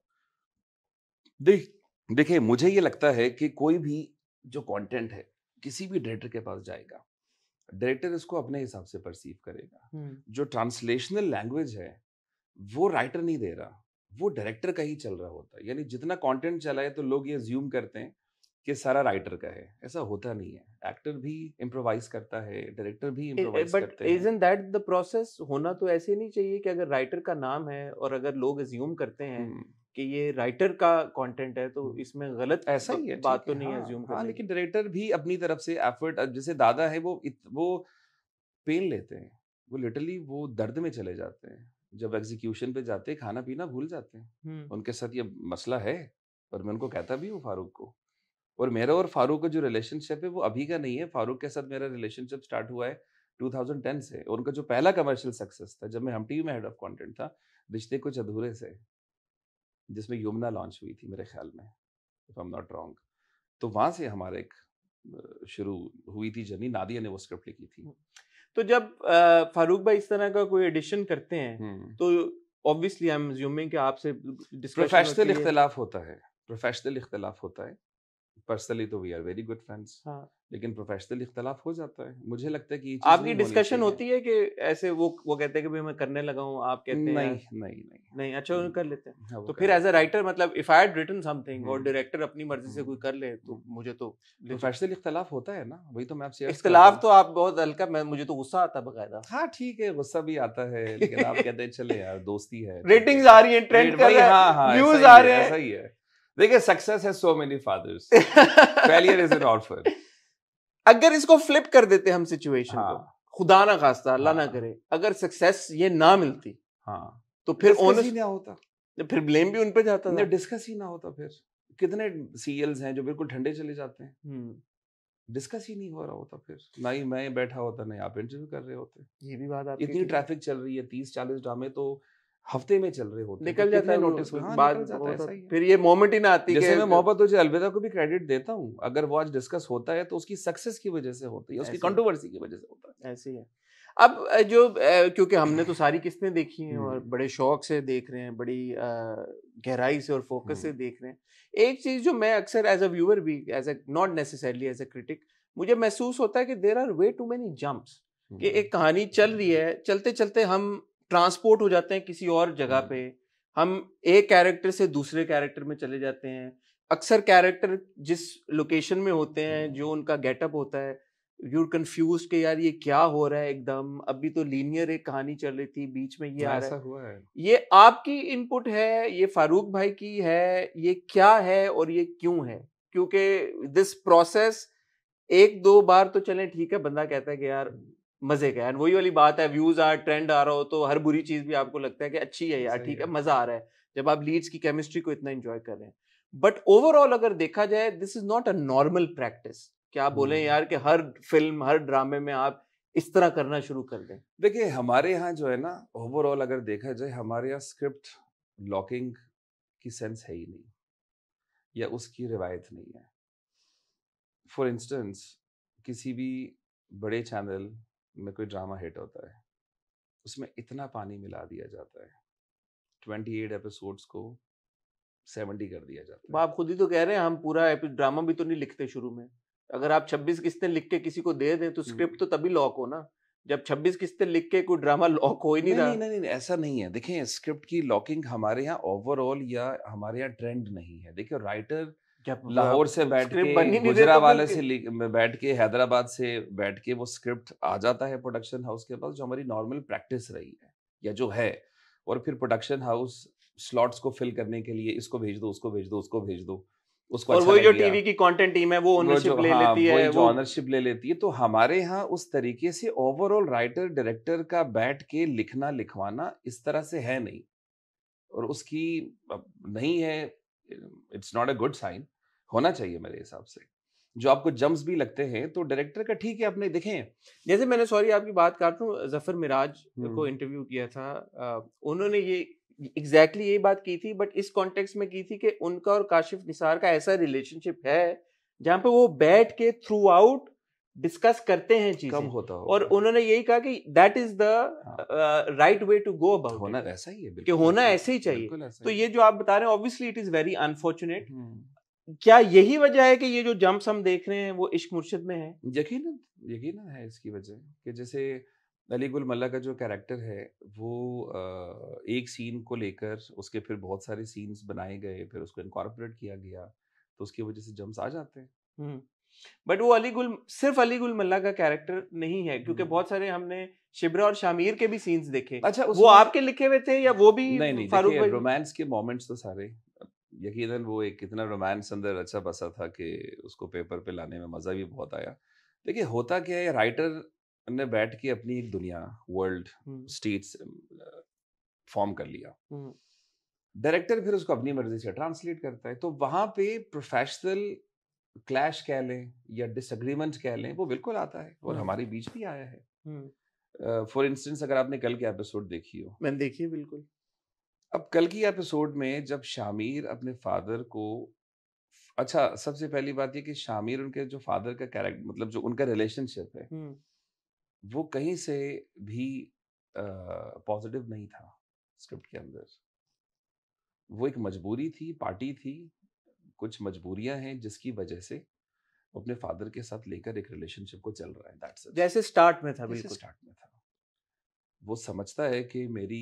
देख देखिए मुझे ये लगता है कि कोई भी जो कंटेंट है किसी भी डायरेक्टर के पास जाएगा डायरेक्टर इसको अपने हिसाब से परसीव करेगा जो ट्रांसलेशनल लैंग्वेज है वो राइटर नहीं दे रहा वो डायरेक्टर का ही चल रहा होता है यानी जितना कंटेंट चला है तो लोग ये ज्यूम करते हैं कि सारा राइटर का है ऐसा होता नहीं है एक्टर भी इम्प्रोवाइज करता है डायरेक्टर भी इम्प्रोवाइज करते हैं बट दैट द प्रोसेस होना तो ऐसे नहीं चाहिए कि अगर राइटर का नाम है और अगर लोग अज्यूम करते हैं कि ये राइटर का कंटेंट है तो इसमें गलत ऐसा ही है बात तो नहीं हाँ, हाँ, लेकिन डायरेक्टर भी अपनी तरफ से एफर्ट जैसे दादा है वो इत, वो पेन लेते हैं वो लिटरली वो दर्द में चले जाते हैं जब एग्जीक्यूशन पे जाते हैं खाना पीना भूल जाते हैं उनके साथ ये मसला है पर मैं उनको कहता भी हूँ फारूक को और मेरा और फारूक का जो रिलेशनशिप है वो अभी का नहीं है फारूक के साथ मेरा रिलेशनशिप स्टार्ट हुआ है 2010 से और उनका जो पहला कमर्शियल सक्सेस था जब मैं हम टीवी में हेड ऑफ कंटेंट था रिश्ते कुछ अधूरे से जिसमें यमुना लॉन्च हुई थी मेरे ख्याल में if I am not wrong तो वहां से हमारा एक शुरू हुई थी जर्नी नादिया ने वो स्क्रिप्ट लिखी थी तो जब फारूक भाई इस तरह का कोई एडिशन करते हैं हम्म। तो ऑब्वियसली आई एम ज्यूमिंग कि आपसे प्रोफेशनल इख्तलाफ होता है प्रोफेशनल इख्तलाफ होता है पर्सनली तो we are very good friends लेकिन प्रोफेशनल इख्तलाफ हो जाता है मुझे लगता है कि आपकी डिस्कशन होती है कि ऐसे वो वो कहते हैं कि मैं करने लगा हूँ आप कहते हैं नहीं नहीं नहीं नहीं अच्छा नहीं, हम्म। कर लेते हैं हाँ, तो फिर एज अ राइटर मतलब if I had written something और डायरेक्टर हम्म। अपनी मर्जी से कोई हम्म। कर ले तो मुझे तो प्रोफेशनल इख्तलाफ होता है ना वही तो मैं आपसे इख्तलाफ तो आप बहुत हल्का मैं मुझे तो गुस्सा आता है बकायदा हाँ ठीक है गुस्सा भी आता है लेकिन आप कहते हैं चले यार दोस्ती है रेटिंग्स आ रही है ट्रेंड कर रहा है व्यूज हाँ, हाँ, आ रहे हैं सही है देखिए सक्सेस है so many fathers failure is an orphan अगर इसको फ्लिप कर देते हम सिचुएशन हाँ. को खुदा ना खास्ता अल्लाह हाँ. ना करे अगर सक्सेस ये ना मिलती हाँ तो फिर ही ना होता फिर ब्लेम भी उन पे जाता था डिस्कस ही ना होता फिर कितने सीरियल्स हैं जो बिल्कुल ठंडे चले जाते हैं डिस्कस हम्म। ही नहीं हो रहा होता फिर ना ही मैं बैठा होता नहीं आप इंटरव्यू कर रहे होते ये भी बात आती इतनी ट्रैफिक चल रही है तीस चालीस ड्रामे तो हफ्ते में चल रहे होते तो हाँ, निकल जाता है नोटिस बाद फिर ये मोमेंट ही ना आती जैसे मैं मोहब्बत तुझे अलविदा को भी क्रेडिट देता हूँ अगर वो आज डिस्कस होता है तो उसकी सक्सेस की वजह से होती है उसकी कंट्रोवर्सी की वजह से होता है ऐसे ही है अब जो क्योंकि हमने तो सारी किस्तें देखी हैं और हम्म। बड़े शौक से देख रहे हैं बड़ी गहराई से और फोकस से हम्म। देख रहे हैं एक चीज़ जो मैं अक्सर एज अ व्यूअर भी as a not necessarily as a critic मुझे महसूस होता है कि there are way too many jumps कि हम्म। एक कहानी चल रही है चलते चलते हम ट्रांसपोर्ट हो जाते हैं किसी और जगह हाँ। पे हम एक कैरेक्टर से दूसरे कैरेक्टर में चले जाते हैं अक्सर कैरेक्टर जिस लोकेशन में होते हैं हाँ। जो उनका गेटअप होता है यू कंफ्यूज के यार ये क्या हो रहा है एकदम अभी तो लीनियर एक कहानी चल रही थी बीच में ये हाँ, आ रहा है हुआ है ये आपकी इनपुट है ये फारूक भाई की है ये क्या है और ये क्यों है क्योंकि दिस प्रोसेस एक दो बार तो चले ठीक है बंदा कहता है कि यार मजे का एंड वही वाली बात है व्यूज आ ट्रेंड आ रहा हो तो हर बुरी चीज भी आपको लगता है कि अच्छी है यार ठीक है मजा आ रहा है जब आप लीड्स की केमिस्ट्री को इतना इंजॉय कर रहे हैं बट ओवरऑल अगर देखा जाए this is not a normal practice क्या आप बोले हम्म। यार कि हर फिल्म हर ड्रामे में आप इस तरह करना शुरू कर दें देखिए हमारे यहाँ जो है ना ओवरऑल अगर देखा जाए हमारे यहाँ स्क्रिप्ट लॉकिंग की सेंस है ही नहीं या उसकी रिवायत नहीं है फॉर इंस्टेंस किसी भी बड़े चैनल में कोई ड्रामा हिट होता है उसमें इतना पानी मिला दिया जाता है ट्वेंटी एट एपिसोड्स को सेवेंटी कर दिया जाता है आप खुद ही तो कह रहे हैं हम पूरा ड्रामा भी तो नहीं लिखते शुरू में अगर आप छब्बीस किस्तें लिख के किसी को दे दें तो हम्म, स्क्रिप्ट हम्म। तो तभी लॉक हो ना जब छब्बीस किस्तें लिख के कोई ड्रामा लॉक हो ही नहीं रहा नहीं, नहीं नहीं ऐसा नहीं है देखें स्क्रिप्ट की लॉकिंग हमारे यहाँ ओवरऑल या हमारे यहाँ ट्रेंड नहीं है देखिए राइटर मतलब लाहौर से तो बैठ के गुजरा वाले से बैठ के हैदराबाद से बैठ के वो स्क्रिप्ट आ जाता है प्रोडक्शन हाउस के पास जो हमारी नॉर्मल प्रैक्टिस रही है या जो है और फिर प्रोडक्शन हाउस स्लॉट्स को फिल करने के लिए इसको भेज दो उसको भेज दो उसको भेज दो उसको और अच्छा वो जो टीवी की कंटेंट टीम है वो ओनरशिप ले हाँ, लेती है वो ओनरशिप ले लेती है तो हमारे यहाँ उस तरीके से ओवरऑल राइटर डायरेक्टर का बैठ के लिखना लिखवाना इस तरह से है नहीं और उसकी नहीं है it's not a good sign होना चाहिए मेरे हिसाब से जो आपको जम्स भी लगते हैं तो डायरेक्टर का ठीक है आपने देखें जैसे मैंने सॉरी आपकी बात काट रहा हूँ जफर मिराज को हम्म। इंटरव्यू किया था उन्होंने ये एग्जैक्टली exactly यही बात की थी बट इस कॉन्टेक्स्ट में की थी कि उनका और काशिफ निसार का ऐसा रिलेशनशिप है जहाँ पे वो बैठ के थ्रू आउट डिस्कस करते हैं चीज कम होता हो और उन्होंने यही कहा कि that is the right way to go about होना ऐसा ही है कि होना ऐसे ही चाहिए तो ये जो आप बता रहे हैं obviously it is very unfortunate क्या यही वजह है कि ये जो जंप्स हम देख रहे हैं वो इश्क मुर्शिद में है यकीन यकीन है इसकी वजह कि जैसे अली गुल मल्ला का जो कैरेक्टर है वो एक सीन को लेकर उसके फिर बहुत सारे सीन्स बनाए गए फिर उसको इनकॉर्पोरेट किया गया तो उसकी वजह से जम्स आ जाते हैं बट हम्म। वो अली गुल सिर्फ अली गुल मल्ला का कैरेक्टर नहीं है क्योंकि हम्म। बहुत सारे हमने शिबरा और शामीर के भी सीन्स देखे अच्छा वो आपके लिखे हुए थे या वो भी नहीं नहीं रोमांस के मोमेंट्स तो सारे यकीनन वो एक कितना रोमांस अंदर अच्छा बसा था कि उसको पेपर पे लाने में मज़ा भी बहुत आया देखिए होता क्या है राइटर ने बैठ के अपनी एक दुनिया वर्ल्ड स्टेट्स फॉर्म कर लिया डायरेक्टर फिर उसको अपनी मर्जी से ट्रांसलेट करता है तो वहाँ पे प्रोफेशनल क्लैश कह लें या डिसएग्रीमेंट कह लें वो बिल्कुल आता है और हमारे बीच भी आया है फॉर uh, इंस्टेंस अगर आपने कल के एपिसोड देखी हो मैंने देखी है बिल्कुल अब कल की एपिसोड में जब शामिर अपने फादर को अच्छा सबसे पहली बात ये कि शामिर उनके जो फादर का कैरेक्टर मतलब जो उनका रिलेशनशिप है वो कहीं से भी पॉजिटिव नहीं था स्क्रिप्ट के अंदर वो एक मजबूरी थी पार्टी थी कुछ मजबूरियां हैं जिसकी वजह से अपने फादर के साथ लेकर एक रिलेशनशिप को चल रहा है जैसे स्टार्ट में था बिल्कुल स्टार्ट में था वो समझता है कि मेरी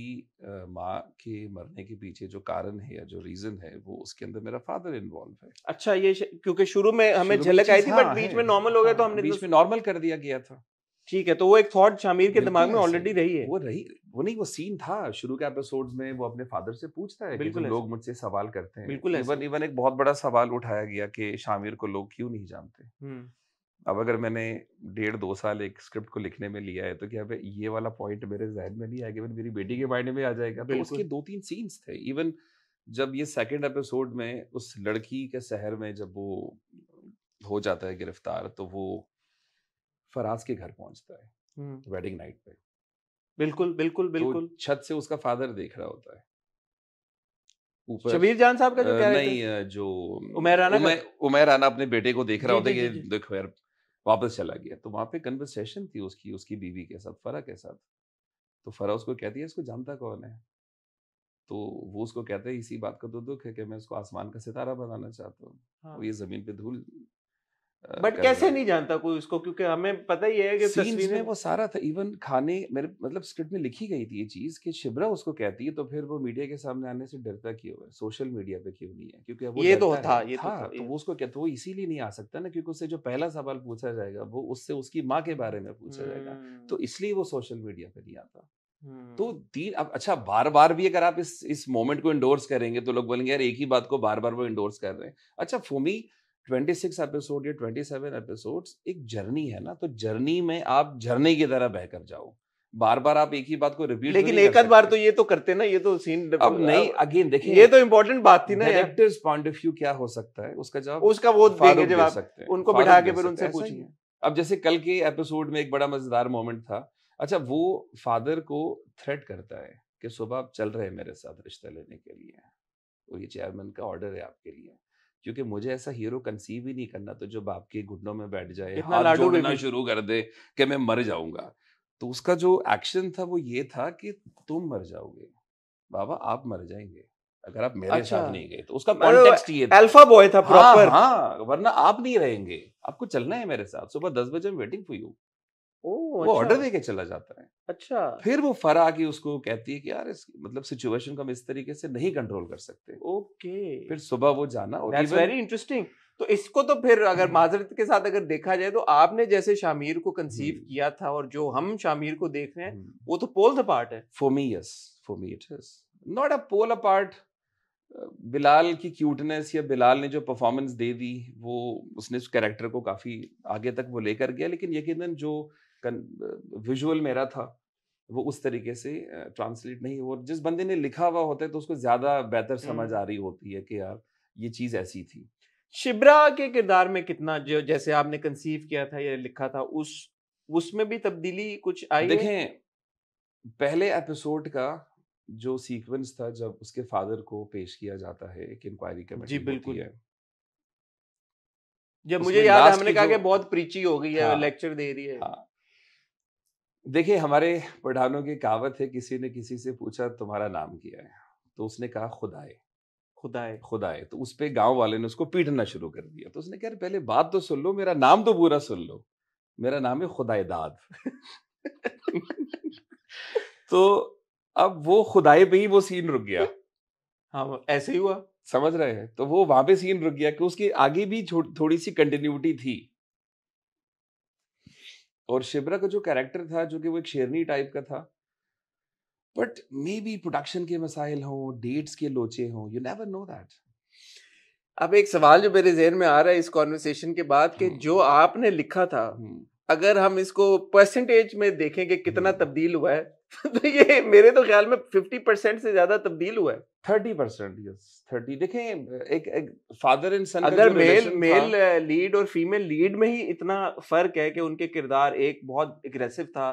माँ के मरने के पीछे जो कारण है या जो रीजन है वो उसके अंदर मेरा फादर इन्वॉल्व है अच्छा ये क्योंकि शुरू में हमें झलक आई थी बट हाँ, बीच में नॉर्मल हो गया हाँ, तो हमने बीच में नॉर्मल कर दिया गया था ठीक है तो वो एक थॉट शामिर के दिमाग में ऑलरेडी रही है वो रही वो नहीं वो सीन था शुरू के एपिसोड में वो अपने फादर से पूछता है बिल्कुल लोग मुझसे सवाल करते हैं बिल्कुल इवन इवन एक बहुत बड़ा सवाल उठाया गया कि शामिर को लोग क्यों नहीं जानते अब अगर मैंने डेढ़ दो साल एक स्क्रिप्ट को लिखने में लिया है तो क्या भाई ये वाला पॉइंट मेरे जहन में नहीं आएगा मेरी बेटी के माइंड में आ जाएगा तो उसके दो तीन सीन्स थे इवन जब ये सेकेंड एपिसोड में उस लड़की के शहर में जब वो हो जाता है गिरफ्तार तो वो फराज के घर पहुंचता है वेडिंग नाइट पे बिल्कुल बिल्कुल बिल्कुल तो छत से उसका फादर देख रहा होता है ऊपर शबीर जान साहब का जो नहीं जो उमेर राना उमेर राना अपने बेटे को देख रहा होता है कि देखो यार वापस चला गया तो वहाँ पे कन्वर्सेशन थी उसकी उसकी बीवी के साथ फरा के साथ तो फरा उसको कहती है इसको जानता कौन है तो वो उसको कहते हैं इसी बात का तो दुख है कि मैं उसको आसमान का सितारा बनाना चाहता हूँ हाँ। वो ये जमीन पे धूल बट कैसे नहीं जानता कोई उसको क्योंकि हमें पता ही है कि सीन्स में वो सारा था इवन खाने मेरे मतलब स्क्रिप्ट में लिखी गई थी ये चीज कि शिबरा उसको कहती है तो फिर वो मीडिया के सामने आने से डरता क्यों है सोशल मीडिया पे क्यों नहीं है क्योंकि वो ये तो था था ये तो हाँ, था, तो वो उसको कहते तो वो इसीलिए नहीं आ सकता ना क्योंकि उससे जो पहला सवाल पूछा जाएगा वो उससे उसकी माँ के बारे में पूछा जाएगा तो हम्म। इसलिए वो सोशल मीडिया पे नहीं आता तो हम्म। तीन अब अच्छा बार बार भी अगर आप इस इस मोमेंट को इंडोर्स करेंगे तो लोग बोलेंगे यार एक ही बात को बार बार वो इंडोर्स कर रहे हैं अच्छा फोमी 26 एपिसोड या 27 एपिसोड्स एक जर्नी है ना तो जर्नी में आप झरने की तरह बहकर जाओ बार बार आप एक ही बात को रिपीट तो लेकिन एक आध बार तो ये तो करते ना ये तो सीन अब नहीं अगेन देखिए ये तो इम्पोर्टेंट बात थी ना डायरेक्टर्स पॉइंट ऑफ व्यू क्या हो सकता है उसका जवाब उसका वो देंगे जवाब सकते हैं उनको बिठा के फिर उनसे पूछिए अब जैसे कल के एपिसोड में एक बड़ा मजेदार मोमेंट था अच्छा वो फादर को थ्रेट करता है कि सुबह आप चल रहे हैं मेरे साथ रिश्ता लेने के लिए और ये चेयरमैन का ऑर्डर है आपके लिए क्योंकि मुझे ऐसा हीरो कंसीव ही नहीं करना तो जो बाप के घुटनों में बैठ जाए जोड़ना शुरू कर दे कि मैं मर जाऊंगा तो उसका जो एक्शन था वो ये था कि तुम मर जाओगे बाबा आप मर जाएंगे अगर आप मेरे अच्छा। साथ नहीं गए तो उसका कॉन्टेक्स्ट ये था अल्फा बॉय था प्रॉपर हाँ, हाँ वरना आप नहीं रहेंगे आपको चलना है मेरे साथ सुबह दस बजे में वेटिंग फॉर यू ओ, वो ऑर्डर अच्छा। देके चला जाता है अच्छा फिर वो फर आके उसको कहती है कि यार इस मतलब सिचुएशन को हम इस तरीके से नहीं कंट्रोल कर सकते ओके फिर सुबह वो जाना और वेरी इंटरेस्टिंग तो इसको तो फिर अगर हम्म। माजरत के साथ अगर देखा जाए तो आपने जैसे शामिर को कंसीव हम्म। किया था और जो हम शामिर को देख रहे हैं हम्म। वो तो पोल पार्ट है for me yes for me it is not a pole a part Bilal की क्यूटनेस या बिलाल ने जो परफॉर्मेंस दे दी वो उसने उस कैरेक्टर को काफ़ी आगे तक वो लेकर गया लेकिन यकीनन जो विजुअल मेरा था वो उस तरीके से ट्रांसलेट नहीं हुआ जिस बंदे ने लिखा हुआ होता है तो उसको ज़्यादा बेहतर समझ हम्म। आ रही होती है कि यार ये चीज़ ऐसी थी शिब्रा के किरदार में कितना जो जैसे आपने कंसीव किया था या लिखा था उस उसमें भी तब्दीली कुछ आई देखें पहले एपिसोड का जो सीक्वेंस था जब उसके फादर को पेश किया जाता है एक इंक्वायरी कमेटी जी बिल्कुल है जब मुझे याद हमने कहा कि बहुत प्रीची हो गई है हाँ, लेक्चर दे रही है हाँ, देखिए हमारे पढ़ानों की कहावत है किसी ने किसी से पूछा तुम्हारा नाम किया है तो उसने कहा खुदाए खुदाए खुदाए तो उस पर गाँव वाले ने उसको पीटना शुरू कर दिया तो उसने कहा पहले बात तो सुन लो मेरा नाम तो पूरा सुन लो मेरा नाम है खुदाएदाद तो अब वो खुदाए पे ही वो सीन रुक गया हाँ ऐसे ही हुआ समझ रहे हैं तो वो वहां पे सीन रुक गया कि उसकी आगे भी थोड़ी सी कंटिन्यूटी थी और शिब्रा का जो कैरेक्टर था जो कि वो एक शेरनी टाइप का था बट मे बी प्रोडक्शन के मसाइल हों डेट्स के लोचे हों यू नेवर नो दैट अब एक सवाल जो मेरे जहन में आ रहा है इस कॉन्वर्सेशन के बाद कि हम्म। जो आपने लिखा था हम्म। अगर हम इसको परसेंटेज में देखें कि कितना हम्म। तब्दील हुआ है तो ये मेरे तो ख्याल में फिफ्टी परसेंट से ज्यादा तब्दील हुआ है थर्टी परसेंट यस थर्टी देखें एक एक फादर एंड सन अगर मेल मेल लीड और फीमेल लीड में ही इतना फर्क है कि उनके किरदार एक बहुत एग्रेसिव था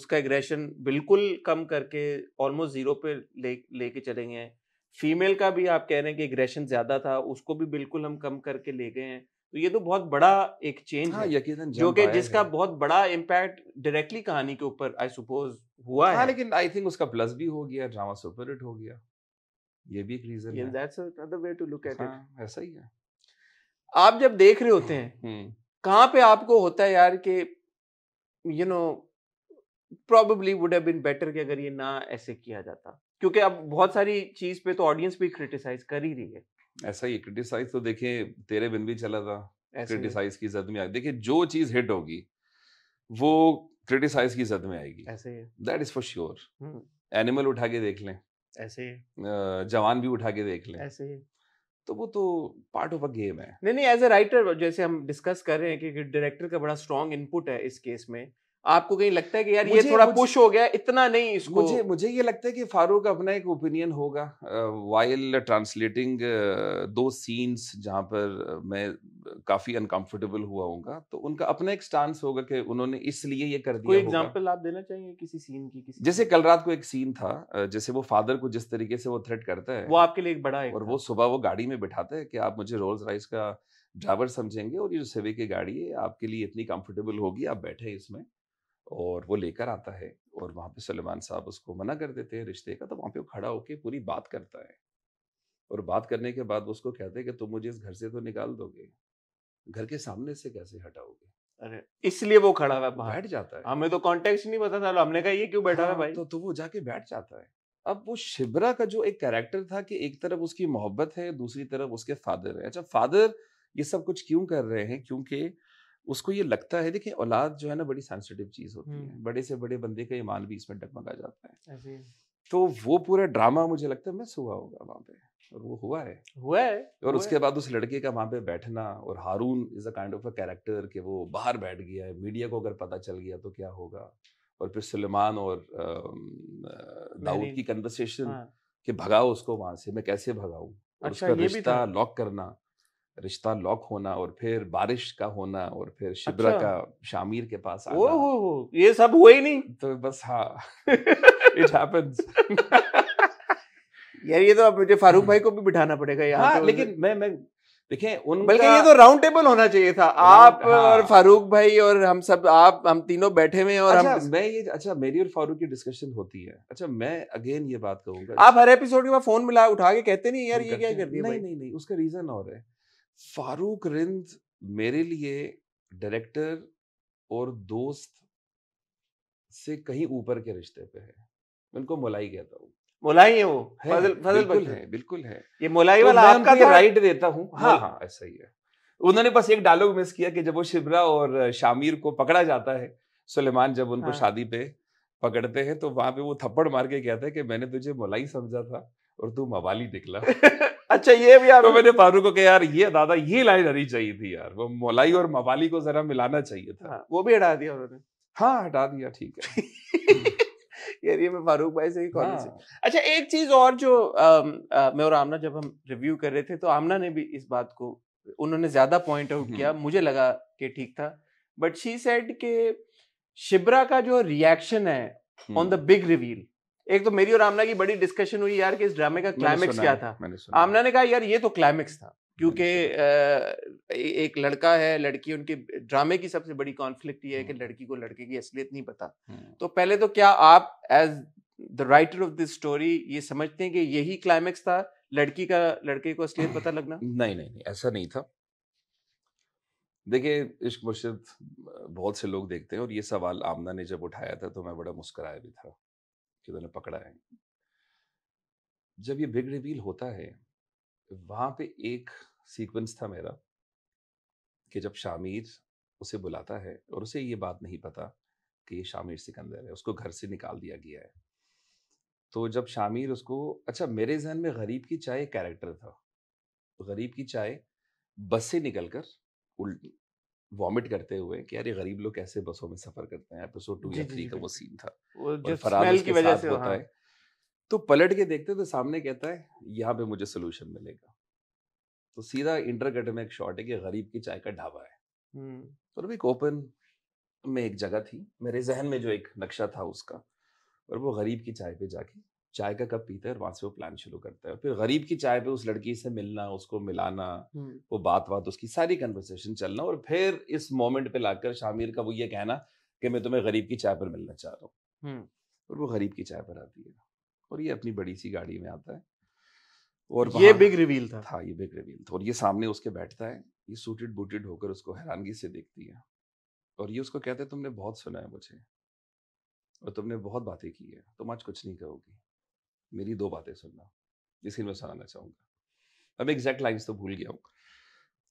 उसका एग्रेशन बिल्कुल कम करके ऑलमोस्ट जीरो पे ले लेके चले गए हैं फीमेल का भी आप कह रहे हैं कि एग्रेशन ज्यादा था उसको भी बिल्कुल हम कम करके ले गए हैं तो ये तो बहुत बड़ा एक चेंज हाँ, है जो कि जिसका बहुत बड़ा इम्पैक्ट डायरेक्टली कहानी के ऊपर आई सपोज हुआ हाँ, है लेकिन आई थिंक उसका प्लस भी हो गया ड्रामा सुपर हिट हो गया ये भी एक रीजन है that's another way to look at it ऐसा ही है आप जब देख रहे होते हैं कहां पे आपको होता है यार कि you know probably would have been better कि अगर ये ना ऐसे किया जाता क्योंकि अब बहुत सारी चीज पे तो ऑडियंस भी क्रिटिसाइज कर ही रही है ऐसा ही क्रिटिसाइज तो देखिए तेरे बिन भी चला था क्रिटिसाइज की जद में आ देखिए जो चीज हिट होगी वो क्रिटिसाइज की जद में आएगी ऐसे that is for sure animal उठा के देख लें ऐसे जवान भी उठा के देख लें ऐसे तो वो तो पार्ट ऑफ अ गेम है नहीं नहीं एज ए राइटर जैसे हम डिस्कस कर रहे हैं कि डायरेक्टर का बड़ा स्ट्रॉन्ग इनपुट है इस केस में आपको कहीं लगता है कि यार ये थोड़ा पुश हो गया इतना नहीं इसको मुझे मुझे ये लगता है कि फारूक अपना एक ओपिनियन होगा वाइल ट्रांसलेटिंग दो सीन्स जहाँ पर मैं काफी अनकंफर्टेबल हुआ होगा तो उनका अपना एक स्टांस होगा कि उन्होंने इसलिए ये कर दिया कोई एग्जांपल आप देना चाहिए किसी सीन की किसी जैसे कल रात को एक सीन था जैसे वो फादर को जिस तरीके से वो थ्रेट करता है वो आपके लिए एक बड़ा है और वो सुबह वो गाड़ी में बिठाता है कि आप मुझे रोल्स राइस का ड्राइवर समझेंगे और ये जो सेवे की गाड़ी है आपके लिए इतनी कंफर्टेबल होगी आप बैठे इसमें और वो लेकर आता है और वहाँ पे सलमान साहब उसको मना कर देते हैं रिश्ते का तो वहाँ पे वो खड़ा होके पूरी बात करता है और बात करने के बाद वो उसको कहते हैं कि तुम मुझे इस घर से तो निकाल दोगे घर के सामने से कैसे हटाओगे अरे इसलिए वो खड़ा हुआ बैठ जाता है हमें तो कॉन्टेक्ट नहीं पता था हमने कहा ये क्यों बैठा हुआ हाँ, भाई तो, तो वो जाके बैठ जाता है अब वो शिबरा का जो एक कैरेक्टर था कि एक तरफ उसकी मोहब्बत है दूसरी तरफ उसके फादर है अच्छा फादर ये सब कुछ क्यों कर रहे हैं क्योंकि उसको ये लगता है देखिए औलाद जो है ना बड़ी सेंसिटिव चीज़ होती है बड़े से बड़े बंदे का ईमान भी इसमें डगमगा जाता है तो वो पूरा ड्रामा मुझे लगता है मिस हुआ होगा वहाँ पे और वो हुआ है हुआ है और उसके बाद उस लड़के का वहाँ पे बैठना और Haroon is a kind of a character कि वो बाहर बैठ गया है मीडिया को अगर पता चल गया तो क्या होगा और फिर सुलेमान और दाऊद की कन्वर्सेशन हाँ। कि भगाओ उसको वहाँ से मैं कैसे भगाऊँ अच्छा, उसका रिश्ता लॉक करना रिश्ता लॉक होना और फिर बारिश का होना और फिर शिब्रा अच्छा। का शामिर के पास आना ओ, ओ, ये सब हुआ ही नहीं तो बस हाँ इट हैपेंस यार ये तो आप मुझे फारूक भाई को भी बिठाना पड़ेगा यहाँ हाँ, तो लेकिन मैं मैं देखें उन बल्कि ये तो राउंड टेबल होना चाहिए था आप हाँ। और फारूक भाई और हम सब आप हम तीनों बैठे हुए और अच्छा, हम मैं ये अच्छा मेरी और फारूक की डिस्कशन होती है अच्छा मैं अगेन ये बात कहूंगा आप हर एपिसोड के बाद फोन मिला उठा के कहते नहीं यार ये क्या कर दिया नहीं नहीं नहीं उसका रीजन और है फारूक रिंद मेरे लिए डायरेक्टर और दोस्त से कहीं ऊपर के रिश्ते पे है मैं उनको मोलाई कहता हूँ मोलाई है वो है, फजल फजल बिल्कुल है बिल्कुल है ये मोलाई तो वाला आपका तो राइट देता हूँ हाँ।, हाँ हाँ ऐसा ही है उन्होंने बस एक डायलॉग मिस किया कि जब वो शिबरा और शामिर को पकड़ा जाता है सुलेमान जब उनको हाँ। शादी पे पकड़ते हैं तो वहां पे वो थप्पड़ मार के कहता है कि मैंने तुझे मोलाई समझा था और तू मवाली निकला अच्छा ये भी तो मैंने फारूक को कहा यार ये दादा ये लाइन हरी चाहिए थी यार वो मोलाई और मवाली को जरा मिलाना चाहिए था हाँ, वो भी हटा दिया उन्होंने हाँ हटा दिया ठीक है यार ये मैं फारूक भाई से ही कॉलेज हाँ। अच्छा एक चीज और जो आ, आ, मैं और आमना जब हम रिव्यू कर रहे थे तो आमना ने भी इस बात को उन्होंने ज्यादा पॉइंट आउट किया हम्म। मुझे लगा कि ठीक था बट शी सेड के शिबरा का जो रिएक्शन है ऑन द बिग रिवील एक तो मेरी और आमना की बड़ी डिस्कशन हुई यार कि इस ड्रामे का क्लाइमेक्स क्या था आमना ने कहा यार ये तो क्लाइमेक्स था क्योंकि एक लड़का है लड़की उनके ड्रामे की सबसे बड़ी कॉन्फ्लिक्ट ये है कि हम्म। लड़की को लड़के की असलियत नहीं पता हम्म। तो पहले तो क्या आप as the writer of this story ये समझते हैं कि यही क्लाइमेक्स था लड़की का लड़के को असलियत पता लगना नहीं नहीं नहीं ऐसा नहीं था देखिए इश्क मुर्शिद बहुत से लोग देखते हैं और ये सवाल आमना ने जब उठाया था तो मैं बड़ा मुस्कराया भी था कि उन्होंने पकड़ा है जब ये बिग रिवील होता है वहां पे एक सीक्वेंस था मेरा कि जब शामिर उसे बुलाता है और उसे ये बात नहीं पता कि ये शामिर सिकंदर है उसको घर से निकाल दिया गया है तो जब शामिर उसको अच्छा मेरे जहन में गरीब की चाय कैरेक्टर था गरीब की चाय बस से निकलकर वॉमिट करते हुए कि यार ये गरीब लोग कैसे बसों में सफर करते हैं एपिसोड टू या थ्री का वो सीन था वो की वजह से होता हाँ। है तो पलट के देखते तो सामने कहता है यहाँ पे मुझे सोल्यूशन मिलेगा तो सीधा इंटरकट में एक शॉट है कि गरीब की चाय का ढाबा है और भी ओपन में एक जगह थी मेरे जहन में जो एक नक्शा था उसका और वो गरीब की चाय पे जाके चाय का कप पीता है और वहां से वो प्लान शुरू करता है फिर गरीब की चाय पे उस लड़की से मिलना उसको मिलाना वो बात बात उसकी सारी कन्वर्सेशन चलना और फिर इस मोमेंट पे लाकर शामिर का वो ये कहना कि मैं तुम्हें गरीब की चाय पर मिलना चाह रहा हूँ और वो गरीब की चाय पर आती है और ये अपनी बड़ी सी गाड़ी में आता है और ये बिग रिवील था था ये बिग रिवील था और ये सामने उसके बैठता है ये सूटेड बूटेड होकर उसको हैरानगी से देखती है और ये उसको कहते हैं तुमने बहुत सुना है मुझे और तुमने बहुत बातें की है तुम आज कुछ नहीं कहोगी मेरी दो बातें सुनना जिसकी मैं सुनाना चाहूँगा अब एग्जैक्ट लाइन्स तो भूल गया हूँ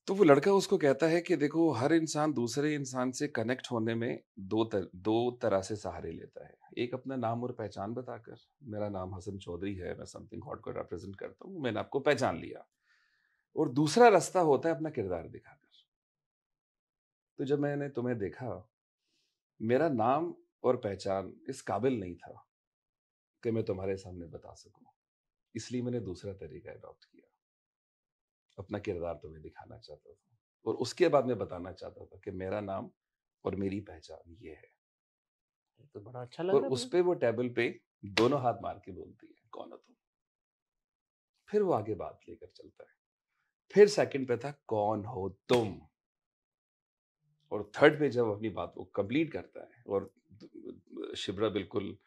तो वो लड़का उसको कहता है कि देखो हर इंसान दूसरे इंसान से कनेक्ट होने में दो तर, दो तरह से सहारे लेता है एक अपना नाम और पहचान बताकर मेरा नाम हसन चौधरी है मैं समथिंग हॉट को रिप्रेजेंट करता हूँ मैंने आपको पहचान लिया और दूसरा रास्ता होता है अपना किरदार दिखाकर तो जब मैंने तुम्हें देखा मेरा नाम और पहचान इस काबिल नहीं था कि मैं तुम्हारे सामने बता सकूं इसलिए मैंने दूसरा तरीका अडॉप्ट किया अपना किरदार तुम्हें दिखाना चाहता था और उसके बाद मैं बताना चाहता था कि मेरा नाम और मेरी पहचान ये है तो बड़ा अच्छा लगा और उस पे वो टेबल पे दोनों हाथ मार के बोलती है कौन हो तुम फिर वो आगे बात लेकर चलता है फिर सेकंड पे था कौन हो तुम और थर्ड पे जब अपनी बात को कंप्लीट करता है और शिबरा बिल्कुल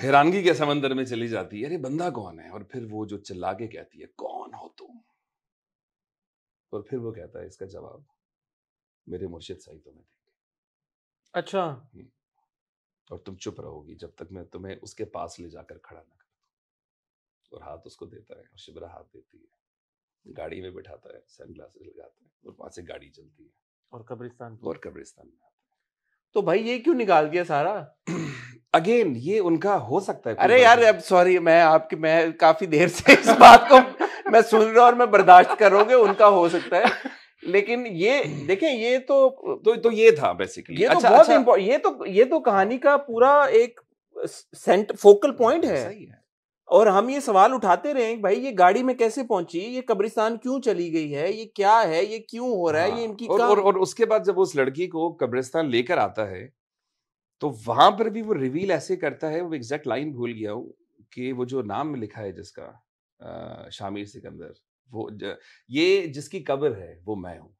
हैरानगी के समंदर में चली जाती है अरे बंदा कौन है और फिर वो जो चिल्ला के कहती है कौन हो तुम और फिर वो कहता है इसका जवाब मेरे मुर्शिद सही तुम्हें देंगे अच्छा हम्म। और तुम चुप रहोगी जब तक मैं तुम्हें उसके पास ले जाकर खड़ा ना कर और हाथ उसको देता है और शिबरा हाथ देती है गाड़ी में बिठाता है सन ग्लासेस लगाता है और वहां से गाड़ी चलती है और कब्रिस्तान और कब्रिस्तान में आता है तो भाई ये क्यों निकाल दिया सारा अगेन ये उनका हो सकता है अरे यार अब सॉरी मैं आपकी मैं काफी देर से इस बात को मैं सुन रहा और मैं बर्दाश्त कर रहा हूँ उनका हो सकता है लेकिन ये देखें ये तो तो, तो ये था बेसिकली ये तो अच्छा, तो बहुत अच्छा, ये तो ये तो कहानी का पूरा एक सेंट फोकल पॉइंट है है और हम ये सवाल उठाते रहे भाई ये गाड़ी में कैसे पहुंची ये कब्रिस्तान क्यों चली गई है ये क्या है ये क्यों हो रहा है ये हाँ, इनकी और, और, और उसके बाद जब उस लड़की को कब्रिस्तान लेकर आता है तो वहां पर भी वो रिवील ऐसे करता है वो एग्जैक्ट लाइन भूल गया हूँ कि वो जो नाम लिखा है जिसका शामिर सिकंदर वो ज, ये जिसकी कब्र है वो मैं हूँ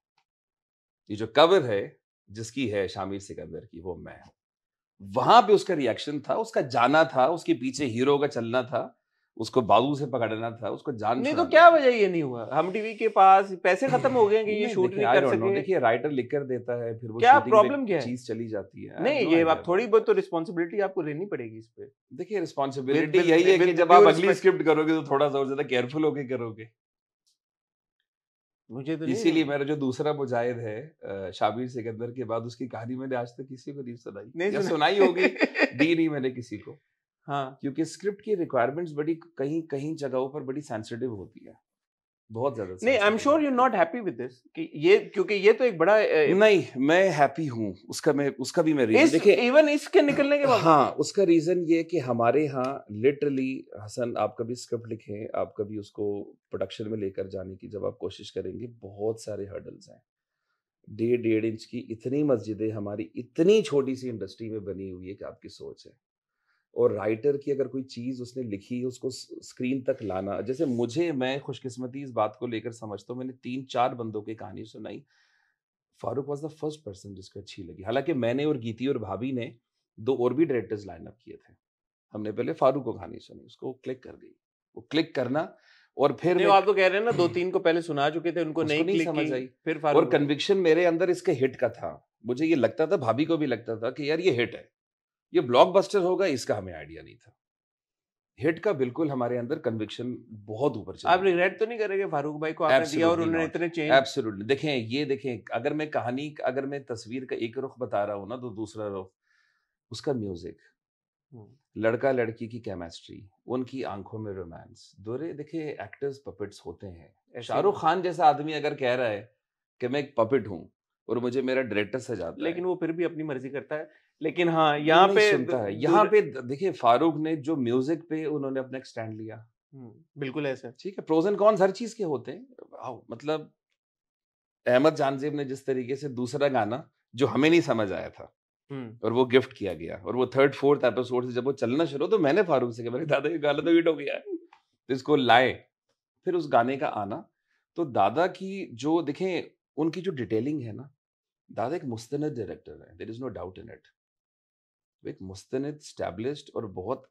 ये जो कब्र है जिसकी है शामिर सिकंदर की वो मैं हूँ वहां पे उसका रिएक्शन था उसका जाना था उसके पीछे हीरो का चलना था उसको बाजू से पकड़ना था उसको जान नहीं तो क्या वजह ये नहीं हुआ हम टीवी के पास पैसे खत्म हो गए कि ये शूट नहीं कर सके देखिए राइटर लिख कर देता है फिर वो क्या प्रॉब्लम क्या चीज चली जाती है नहीं ये आप थोड़ी बहुत तो रिस्पॉन्सिबिलिटी आपको लेनी पड़ेगी इस पे देखिए रिस्पॉन्सिबिलिटी यही है कि जब आप अगली स्क्रिप्ट करोगे तो थोड़ा सा और ज्यादा केयरफुल होके करोगे मुझे तो इसीलिए मेरा जो दूसरा मुजाहिद है शाबिर सिकंदर के बाद उसकी कहानी मैंने आज तक किसी को नहीं सुनाई नहीं सुनाई होगी दी नहीं मैंने किसी को हाँ क्योंकि स्क्रिप्ट की रिक्वायरमेंट्स बड़ी कहीं कहीं जगहों पर बड़ी सेंसिटिव होती है बहुत ज्यादा नहीं I am sure you not happy with this कि ये क्योंकि ये तो एक बड़ा ए, नहीं मैं हैप्पी हूँ उसका मैं उसका भी मैं रीजन देखिए इवन इसके निकलने के बाद हाँ उसका रीजन ये कि हमारे यहाँ लिटरली हसन आप कभी स्क्रिप्ट लिखें आप कभी उसको प्रोडक्शन में लेकर जाने की जब आप कोशिश करेंगे बहुत सारे हर्डल्स हैं डेढ़ डेढ़ इंच की इतनी मस्जिदें हमारी इतनी छोटी सी इंडस्ट्री में बनी हुई है कि आपकी सोच है और राइटर की अगर कोई चीज़ उसने लिखी उसको स्क्रीन तक लाना जैसे मुझे मैं खुशकिस्मती इस बात को लेकर समझता हूँ मैंने तीन चार बंदों की कहानी सुनाई Farooq was the first person जिसको अच्छी लगी हालांकि मैंने और गीति और भाभी ने दो और भी डायरेक्टर्स लाइन अप किए थे हमने पहले फारूक को कहानी सुनी उसको क्लिक कर गई वो क्लिक करना और फिर नहीं, आप तो कह रहे हैं ना दो तीन को पहले सुना चुके थे उनको नहीं, नहीं समझ आई फिर और कन्विक्शन मेरे अंदर इसके हिट का था मुझे ये लगता था भाभी को भी लगता था कि यार ये हिट है ये ब्लॉकबस्टर होगा इसका हमें आइडिया नहीं था हिट का बिल्कुल हमारे अंदर कन्विक्शन बहुत ऊपर चला आप रिग्रेट तो नहीं करेंगे फारूक भाई को आपने दिया और उन्होंने इतने चेंज एब्सोल्युटली देखें ये देखें अगर मैं कहानी अगर मैं तस्वीर का एक रुख बता रहा हूँ ना तो दूसरा रुख उसका म्यूजिक लड़का लड़की की केमिस्ट्री उनकी आंखों में रोमांस दोरे देखे एक्टर्स पपेट्स होते हैं शाहरुख खान जैसा आदमी अगर कह रहा है कि मैं एक पपेट हूँ और मुझे मेरा डायरेक्टर सजा लेकिन वो फिर भी अपनी मर्जी करता है लेकिन हाँ यहाँ पे सुनता है यहाँ पे देखिए फारूक ने जो म्यूजिक पे उन्होंने अपना स्टैंड लिया बिल्कुल ऐसे ठीक है प्रोजन कौन हर चीज के होते हैं मतलब अहमद जानजेब ने जिस तरीके से दूसरा गाना जो हमें नहीं समझ आया था और वो गिफ्ट किया गया और वो थर्ड फोर्थ एपिसोड से जब वो चलना शुरू तो मैंने फारूक से कहा दादा ये गाना तो हिट हो गया है तो इसको लाए फिर उस गाने का आना तो दादा की जो देखें उनकी जो डिटेलिंग है ना दादा एक मुस्तनद डायरेक्टर है there is no doubt in it तो एक मुस्तनद स्टैब्लिश्ड और बहुत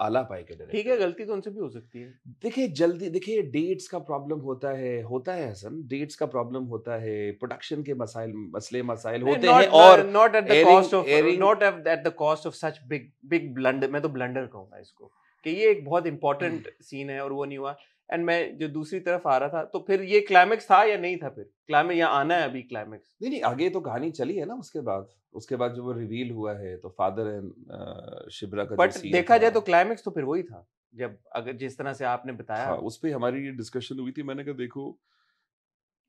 आला पाए के ठीक है गलती तो उनसे भी हो सकती है देखिए जल्दी देखिए डेट्स का प्रॉब्लम होता है होता है हसन डेट्स का प्रॉब्लम होता है प्रोडक्शन के मसाइल मसले मसाइल होते हैं और not at the cost of not at the cost of such big big blunder मैं तो ब्लंडर कहूंगा इसको कि ये एक बहुत इंपॉर्टेंट सीन है और वो नहीं हुआ एंड मैं जो दूसरी तरफ आ रहा था तो फिर ये क्लाइमेक्स था या नहीं था फिर क्लाइमेक्स या आना है अभी क्लाइमेक्स नहीं नहीं आगे तो कहानी चली है ना उसके बाद उसके बाद जो वो रिवील हुआ है तो फादर एंड शिबरा का बट देखा जाए तो क्लाइमेक्स तो फिर वही था जब अगर जिस तरह से आपने बताया हाँ, उस पर हमारी ये डिस्कशन हुई थी मैंने कहा देखो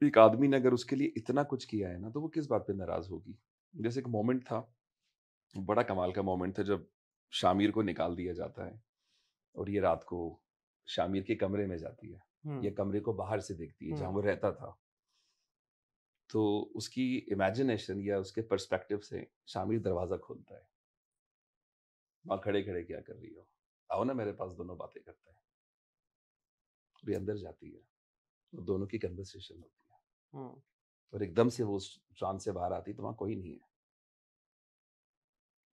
एक आदमी ने अगर उसके लिए इतना कुछ किया है ना तो वो किस बात पे नाराज होगी जैसे एक मोमेंट था बड़ा कमाल का मोमेंट था जब शामिर को निकाल दिया जाता है और ये रात को शामिर के कमरे में जाती है या कमरे को बाहर से देखती है जहाँ वो रहता था तो उसकी इमेजिनेशन या उसके पर्सपेक्टिव से शामिर दरवाजा खोलता है माँ खड़े खड़े क्या कर रही हो आओ ना मेरे पास दोनों बातें करते हैं भी तो अंदर जाती है तो दोनों की कन्वर्सेशन होती है और एकदम से वो ट्रांस से बाहर आती तो वहां कोई नहीं है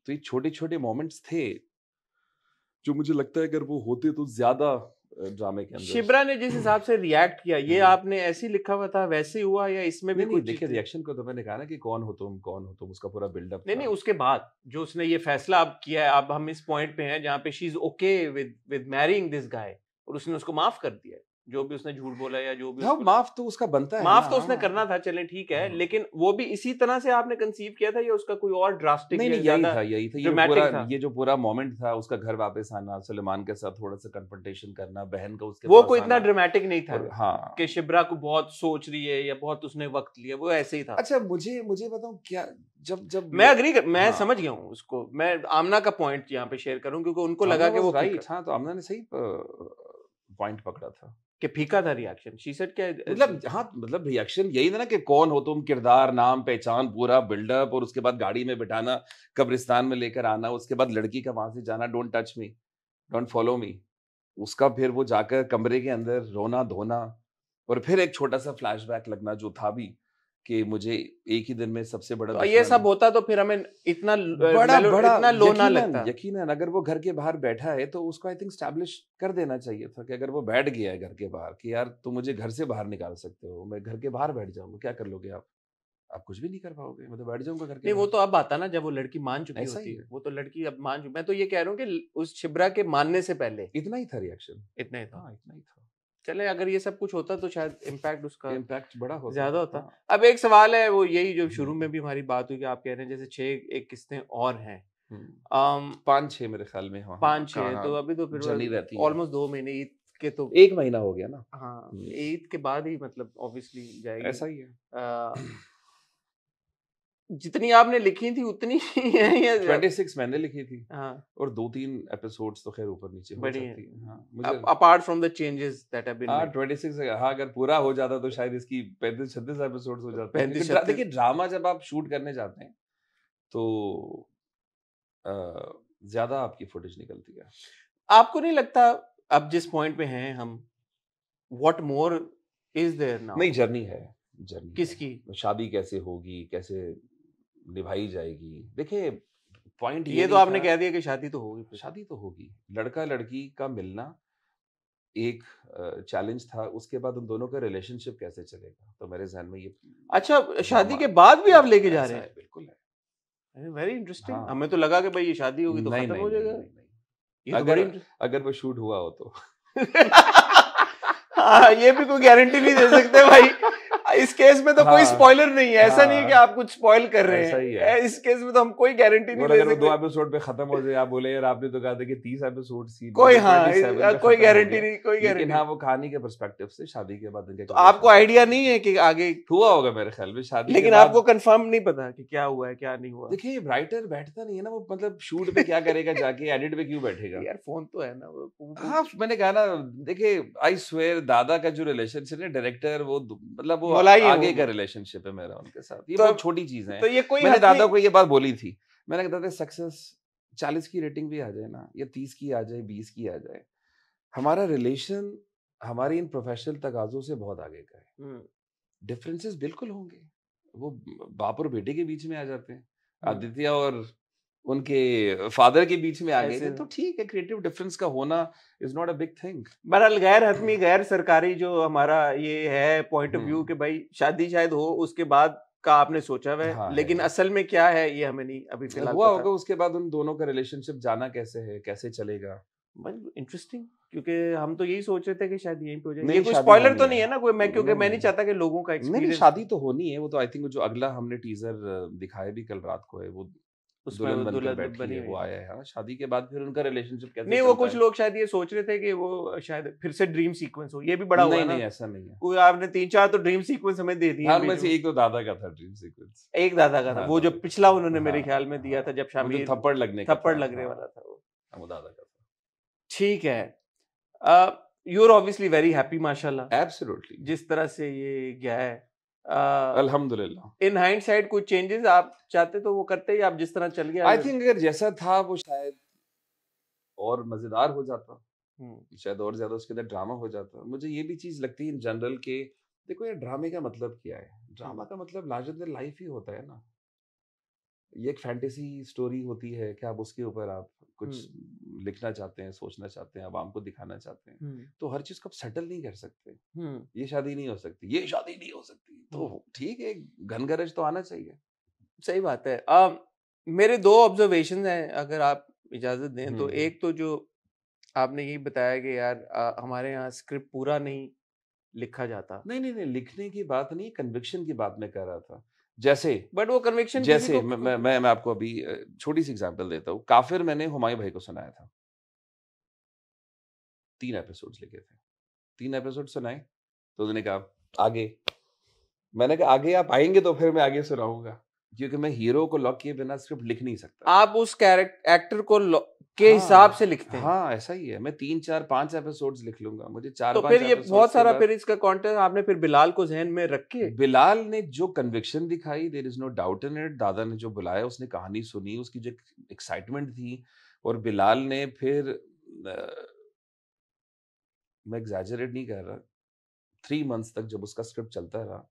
तो ये छोटे छोटे मोमेंट्स थे जो मुझे लगता है अगर वो होते तो ज्यादा ड्रामे के अंदर शिबरा ने जिस हिसाब से रिएक्ट किया ये हम्म। आपने ऐसे लिखा हुआ था वैसे हुआ या इसमें भी कोई देखिए रिएक्शन को तो मैंने कहा ना कि कौन हो तुम कौन हो तुम उसका पूरा बिल्डअप नहीं नहीं उसके बाद जो उसने ये फैसला अब किया है अब हम इस पॉइंट पे हैं जहाँ पे she is okay with with marrying this guy और उसने उसको माफ कर दिया है जो भी उसने झूठ बोला या जो भी उसको माफ तो उसका बनता है माफ तो उसने करना था चले ठीक है हाँ। लेकिन वो भी इसी तरह से आपने कंसीव किया था या उसका कोई और ड्रास्टिक नहीं, नहीं यही था यही था ये पूरा ये जो पूरा मोमेंट था उसका घर वापस आना सुलेमान के साथ थोड़ा सा कन्फ्रंटेशन करना बहन का उसके वो कोई इतना ड्रामेटिक नहीं था हाँ कि शिबरा को बहुत सोच रही है या बहुत उसने वक्त लिया वो ऐसे ही था अच्छा मुझे मुझे बताऊ क्या जब जब मैं अग्री कर मैं हाँ। समझ गया हूँ उसको मैं आमना का पॉइंट यहाँ पे शेयर करूँ क्योंकि उनको लगा कि वो राइट हाँ तो आमना ने सही पॉइंट पकड़ा था कि फीका था रिएक्शन शी सेड क्या मतलब हाँ मतलब रिएक्शन यही था ना कि कौन हो तुम किरदार नाम पहचान पूरा बिल्डअप और उसके बाद गाड़ी में बिठाना कब्रिस्तान में लेकर आना उसके बाद लड़की का वहां से जाना don't touch me don't follow me उसका फिर वो जाकर कमरे के अंदर रोना धोना और फिर एक छोटा सा फ्लैशबैक लगना जो था भी कि मुझे एक ही दिन में सबसे बड़ा तो ये सब होता तो फिर हमें इतना बड़ा मतलब बड़ा इतना लो ना लगता यकीन अगर वो घर के बाहर बैठा है तो उसको आई थिंक स्टैब्लिश कर देना चाहिए था कि अगर वो बैठ गया है घर के बाहर कि यार तुम मुझे घर से बाहर निकाल सकते हो मैं घर के बाहर बैठ जाऊंगा क्या कर लोगे आप आप कुछ भी नहीं कर पाओगे मैं तो बैठ जाऊंगा घर के नहीं वो तो अब आता ना जब वो लड़की मान चुकी होती है वो तो लड़की अब मान चुकी मैं तो ये कह रहा हूँ कि उस छिब्रा के मानने से पहले इतना ही था रिएक्शन इतना ही था हाँ, इतना ही था चले अगर ये सब कुछ होता तो शायद इम्पैक्ट उसका इम्पैक्ट बड़ा होता ज्यादा होता हाँ। अब एक सवाल है वो यही जो शुरू हम्म। में भी हमारी बात हुई कि आप कह रहे हैं जैसे छह एक किस्तें और हैं हम्म। पांच छह मेरे ख्याल में हाँ, पांच छह हाँ, तो अभी तो फिर ऑलमोस्ट दो महीने ईद के तो एक महीना हो गया ना हाँ हम्म। ईद के बाद ही मतलब ऑब्वियसली जाएगा ऐसा ही है जितनी आपने लिखी थी उतनी ट्वेंटी सिक्स मैंने लिखी थी हाँ और दो तीन एपिसोड्स तो खैर ऊपर नीचे apart from the changes that have been twenty six हाँ अगर पूरा हो जाता तो शायद इसकी पैंतीस छत्तीस एपिसोड्स हो जाते हैं देखिए ड्रामा जब आप शूट करने जाते हैं तो ज्यादा आपकी फुटेज निकलती है आपको नहीं लगता अब जिस पॉइंट पे हैं हम what more is there now नहीं जर्नी है जर्नी किसकी शादी कैसे होगी कैसे निभाई जाएगी देखिए पॉइंट ये, ये तो आपने कह दिया कि शादी तो होगी शादी तो होगी लड़का लड़की का मिलना एक चैलेंज था उसके बाद उन दोनों का रिलेशनशिप कैसे चलेगा तो मेरे जहन में ये अच्छा शादी के बाद भी आप लेके जा रहे हैं बिल्कुल वेरी इंटरेस्टिंग हाँ। हमें तो लगा कि भाई ये शादी होगी तो खत्म हो जाएगा ये अगर तो अगर वो शूट हुआ हो तो हाँ ये भी कोई गारंटी नहीं दे सकते भाई इस केस में तो हाँ, कोई स्पॉइलर नहीं है ऐसा हाँ, नहीं है कि हाँ। आप कुछ स्पॉइल कर रहे हैं है। इस केस में तो हम कोई गारंटी नहीं दे सकते दो एपिसोड पे खत्म हो जाए आप बोले यार आपने तो कहा था कि तीस एपिसोड सी कोई मतलब हाँ कोई गारंटी नहीं कोई गारंटी हाँ वो कहानी के परस्पेक्टिव से शादी के बाद तो आपको आइडिया नहीं है कि आगे हुआ होगा मेरे ख्याल में शादी लेकिन आपको कंफर्म नहीं पता कि क्या हुआ है क्या नहीं हुआ देखिए राइटर बैठता नहीं है ना वो मतलब शूट पे क्या करेगा जाके एडिट पे क्यों बैठेगा यार फोन तो है ना हाँ मैंने कहा ना देखिये आई स्वेयर दादा का जो रिलेशन है डायरेक्टर वो मतलब वो भोला ही आगे का रिलेशनशिप है मेरा उनके साथ ये तो, बहुत छोटी चीज है तो ये कोई मैंने दादा को ये बात बोली थी मैंने सक्सेस चालीस की रेटिंग भी आ जाए ना या तीस की आ जाए बीस की आ जाए हमारा रिलेशन हमारे इन प्रोफेशनल तकाजों से बहुत आगे का है डिफरेंसेस बिल्कुल होंगे वो बाप और बेटे के बीच में आ जाते हैं आदित्य और उनके फादर के बीच में आ गए तो ठीक है क्रिएटिव डिफरेंस का होना is not a big thing बहरहाल गैर हतमी हम्म। गैर सरकारी जो हमारा ये है पॉइंट ऑफ व्यू कि भाई शादी शायद हो उसके बाद का आपने सोचा हुआ हाँ, लेकिन है। असल में क्या है ये हमें नहीं अभी फिलहाल हुआ होगा उसके बाद उन दोनों का रिलेशनशिप जाना कैसे है कैसे चलेगा इंटरेस्टिंग क्योंकि हम तो यही सोच रहे थे कि शादी यहीं पे हो जाए ये कोई स्पॉइलर तो नहीं है ना कोई मैं क्योंकि मैं नहीं चाहता कि लोगों का एक्सपीरियंस शादी तो होनी है वो तो आई थिंक जो अगला हमने टीजर दिखाया भी कल रात को है वो दुल्हन वो आया है हाँ, शादी के बाद फिर उनका रिलेशनशिप कैसे नहीं वो कुछ लोग शायद ये सोच रहे थे कि वो शायद फिर से ड्रीम सीक्वेंस हो ये भी बड़ा नहीं, नहीं ऐसा नहीं है आपने तीन चार तो ड्रीम सीक्वेंस हमें दे दिया हाँ, से एक तो दादा का था ड्रीम सीक्वेंस एक दादा का था हाँ, वो जो पिछला उन्होंने मेरे ख्याल में दिया था जब शामिल थप्पड़ लगने थप्पड़ लगने वाला था वो दादा का था ठीक है you are obviously very happy माशाल्लाह एब्सोल्युटली जिस तरह से ये गया है अल्हम्दुलिल्लाह इन हाइंड साइड कुछ चेंजेस आप चाहते तो वो करते या आप जिस तरह चल गया आई थिंक अगर जैसा था वो शायद और मजेदार हो जाता शायद और ज्यादा उसके अंदर ड्रामा हो जाता मुझे ये भी चीज लगती है इन जनरल के देखो यार ड्रामे का मतलब क्या है ड्रामा का मतलब लार्जर लाइफ ही होता है ना ये एक फैंटेसी स्टोरी होती है कि आप उसके ऊपर आप कुछ लिखना चाहते हैं सोचना चाहते हैं आवाम को दिखाना चाहते हैं तो हर चीज को आप सेटल नहीं कर सकते ये शादी नहीं हो सकती ये शादी नहीं हो सकती तो ठीक है घनगरज तो आना चाहिए सही बात है आ, मेरे दो ऑब्जर्वेशन हैं अगर आप इजाज़त दें तो एक तो जो आपने यही बताया कि यार आ, हमारे यहाँ स्क्रिप्ट पूरा नहीं लिखा जाता नहीं नहीं नहीं लिखने की बात नहीं कन्विक्शन की बात मैं कह रहा था जैसे बट वो कन्विक्शन जैसे मैं, मैं मैं मैं आपको अभी छोटी सी एग्जांपल देता हूँ काफिर मैंने हुमायूं भाई को सुनाया था तीन एपिसोड्स लिखे थे तीन एपिसोड सुनाए तो उसने कहा आगे मैंने कहा आगे आप आएंगे तो फिर मैं आगे सुनाऊंगा क्योंकि मैं हीरो को लॉक किए बिना स्क्रिप्ट लिख नहीं सकता आप उस कैरेक्टर एक्टर को के हाँ, हिसाब से लिखते हैं हाँ ऐसा ही है मैं तीन चार पांच एपिसोड्स लिख लूंगा मुझे चार तो फिर ये बहुत सारा फिर इसका कंटेंट आपने फिर बिलाल को जहन में रख के बिलाल ने जो कन्विक्शन दिखाई there is no doubt in it दादा ने जो बुलाया उसने कहानी सुनी उसकी जो एक्साइटमेंट थी और बिलाल ने फिर आ, मैं एग्जैजरेट नहीं कर रहा थ्री मंथ्स तक जब उसका स्क्रिप्ट चलता रहा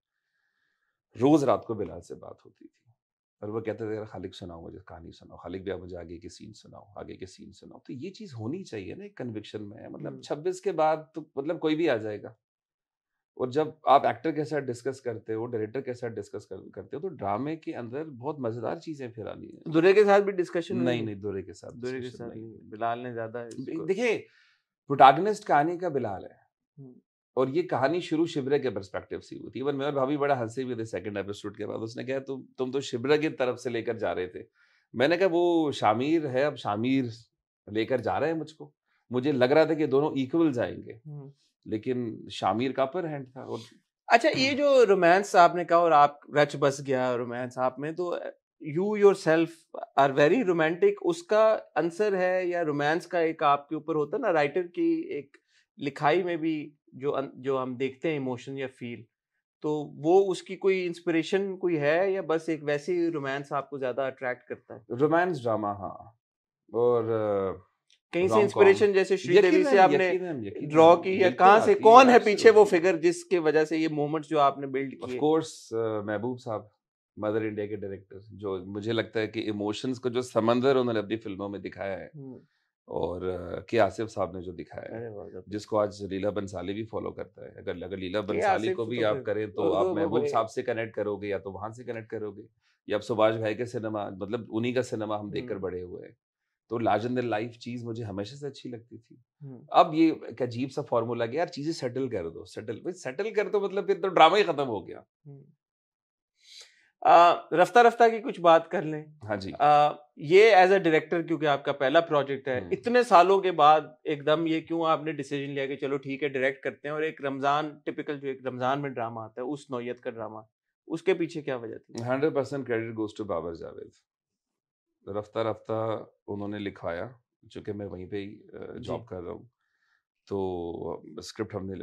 रोज रात को बिलाल से बात होती थी और वो कहते थे खालिक सुनाओ मुझे कहानी सुनाओ खालिक भी आप मुझे आगे के सीन सुनाओ आगे के सीन सुनाओ तो ये चीज होनी चाहिए ना एक कन्विक्शन में मतलब छब्बीस के बाद तो मतलब कोई भी आ जाएगा और जब आप एक्टर के साथ डिस्कस करते हो डायरेक्टर के साथ डिस्कस कर, करते हो तो ड्रामे के अंदर बहुत मजेदार चीजें फिर आनी है दुरे के साथ भी डिस्कशन नहीं नहीं, नहीं दुरे के साथ दुरे के साथ बिलाल ने ज्यादा देखिए प्रोटागनिस्ट कहानी का बिलाल है और ये कहानी शुरू शिबरा के परस्पेक्टिव से हुई थी इवन मैं और भाभी बड़ा हंसे हुए थे सेकंड एपिसोड के बाद उसने कहा तुम तुम तो शिबरा की तरफ से लेकर जा रहे थे मैंने कहा वो शामिर है अब शामिर लेकर जा रहे हैं मुझको मुझे लग रहा था कि दोनों इक्वल जाएंगे हम्म। लेकिन शामिर का पर हैंड था और अच्छा ये जो रोमांस आपने कहा और आप रच बस गया रोमांस आप में तो you yourself are very romantic उसका आंसर है या रोमांस का एक आपके ऊपर होता ना राइटर की एक लिखाई में भी जो अं, जो हम देखते हैं इमोशन या फील तो वो उसकी कोई इंस्पिरेशन कोई है या बस एक वैसे ही रोमांस आपको ज्यादा अट्रैक्ट करता है रोमांस ड्रामा हाँ और कहीं से इंस्पिरेशन जैसे श्रीदेवी से आपने ड्रॉ की या कहाँ से कौन है पीछे वो फिगर जिसके वजह से ये मोमेंट्स जो आपने बिल्ड किए कोर्स महबूब साहब मदर इंडिया के डायरेक्टर जो मुझे लगता है कि इमोशंस का जो समंदर उन्होंने अपनी फिल्मों में दिखाया है और के आसिफ साहब ने जो दिखाया है जिसको आज लीला बंसाली भी फॉलो करता है अगर अगर लीला बंसाली को भी तो आप करें तो आप महबूब साहब से कनेक्ट करोगे या तो वहां से कनेक्ट करोगे या आप सुभाष भाई के सिनेमा मतलब उन्हीं का सिनेमा हम देखकर हम्म। बड़े हुए हैं तो लार्ज इन लाइफ चीज मुझे हमेशा से अच्छी लगती थी हम्म। अब ये एक अजीब सा फॉर्मूला गया यार चीजें सेटल कर दो तो सेटल सेटल कर दो मतलब फिर तो ड्रामा ही खत्म हो गया हम्म। रफ्ता रफ्ता की कुछ बात कर लें हाँ जी आ, ये एज अ डायरेक्टर क्योंकि आपका पहला प्रोजेक्ट है हम्म। इतने सालों के बाद एकदम ये क्यों आपने डिसीजन लिया कि चलो ठीक है डायरेक्ट करते हैं और एक रमजान टिपिकल जो एक रमजान में ड्रामा आता है उस नोयत का ड्रामा उसके पीछे क्या वजह थी hundred percent credit goes to Babar Javed रफ्ता रफ्ता उन्होंने लिखाया चूंकि मैं वहीं पर ही जॉब कर रहा हूँ तो स्क्रिप्ट हमने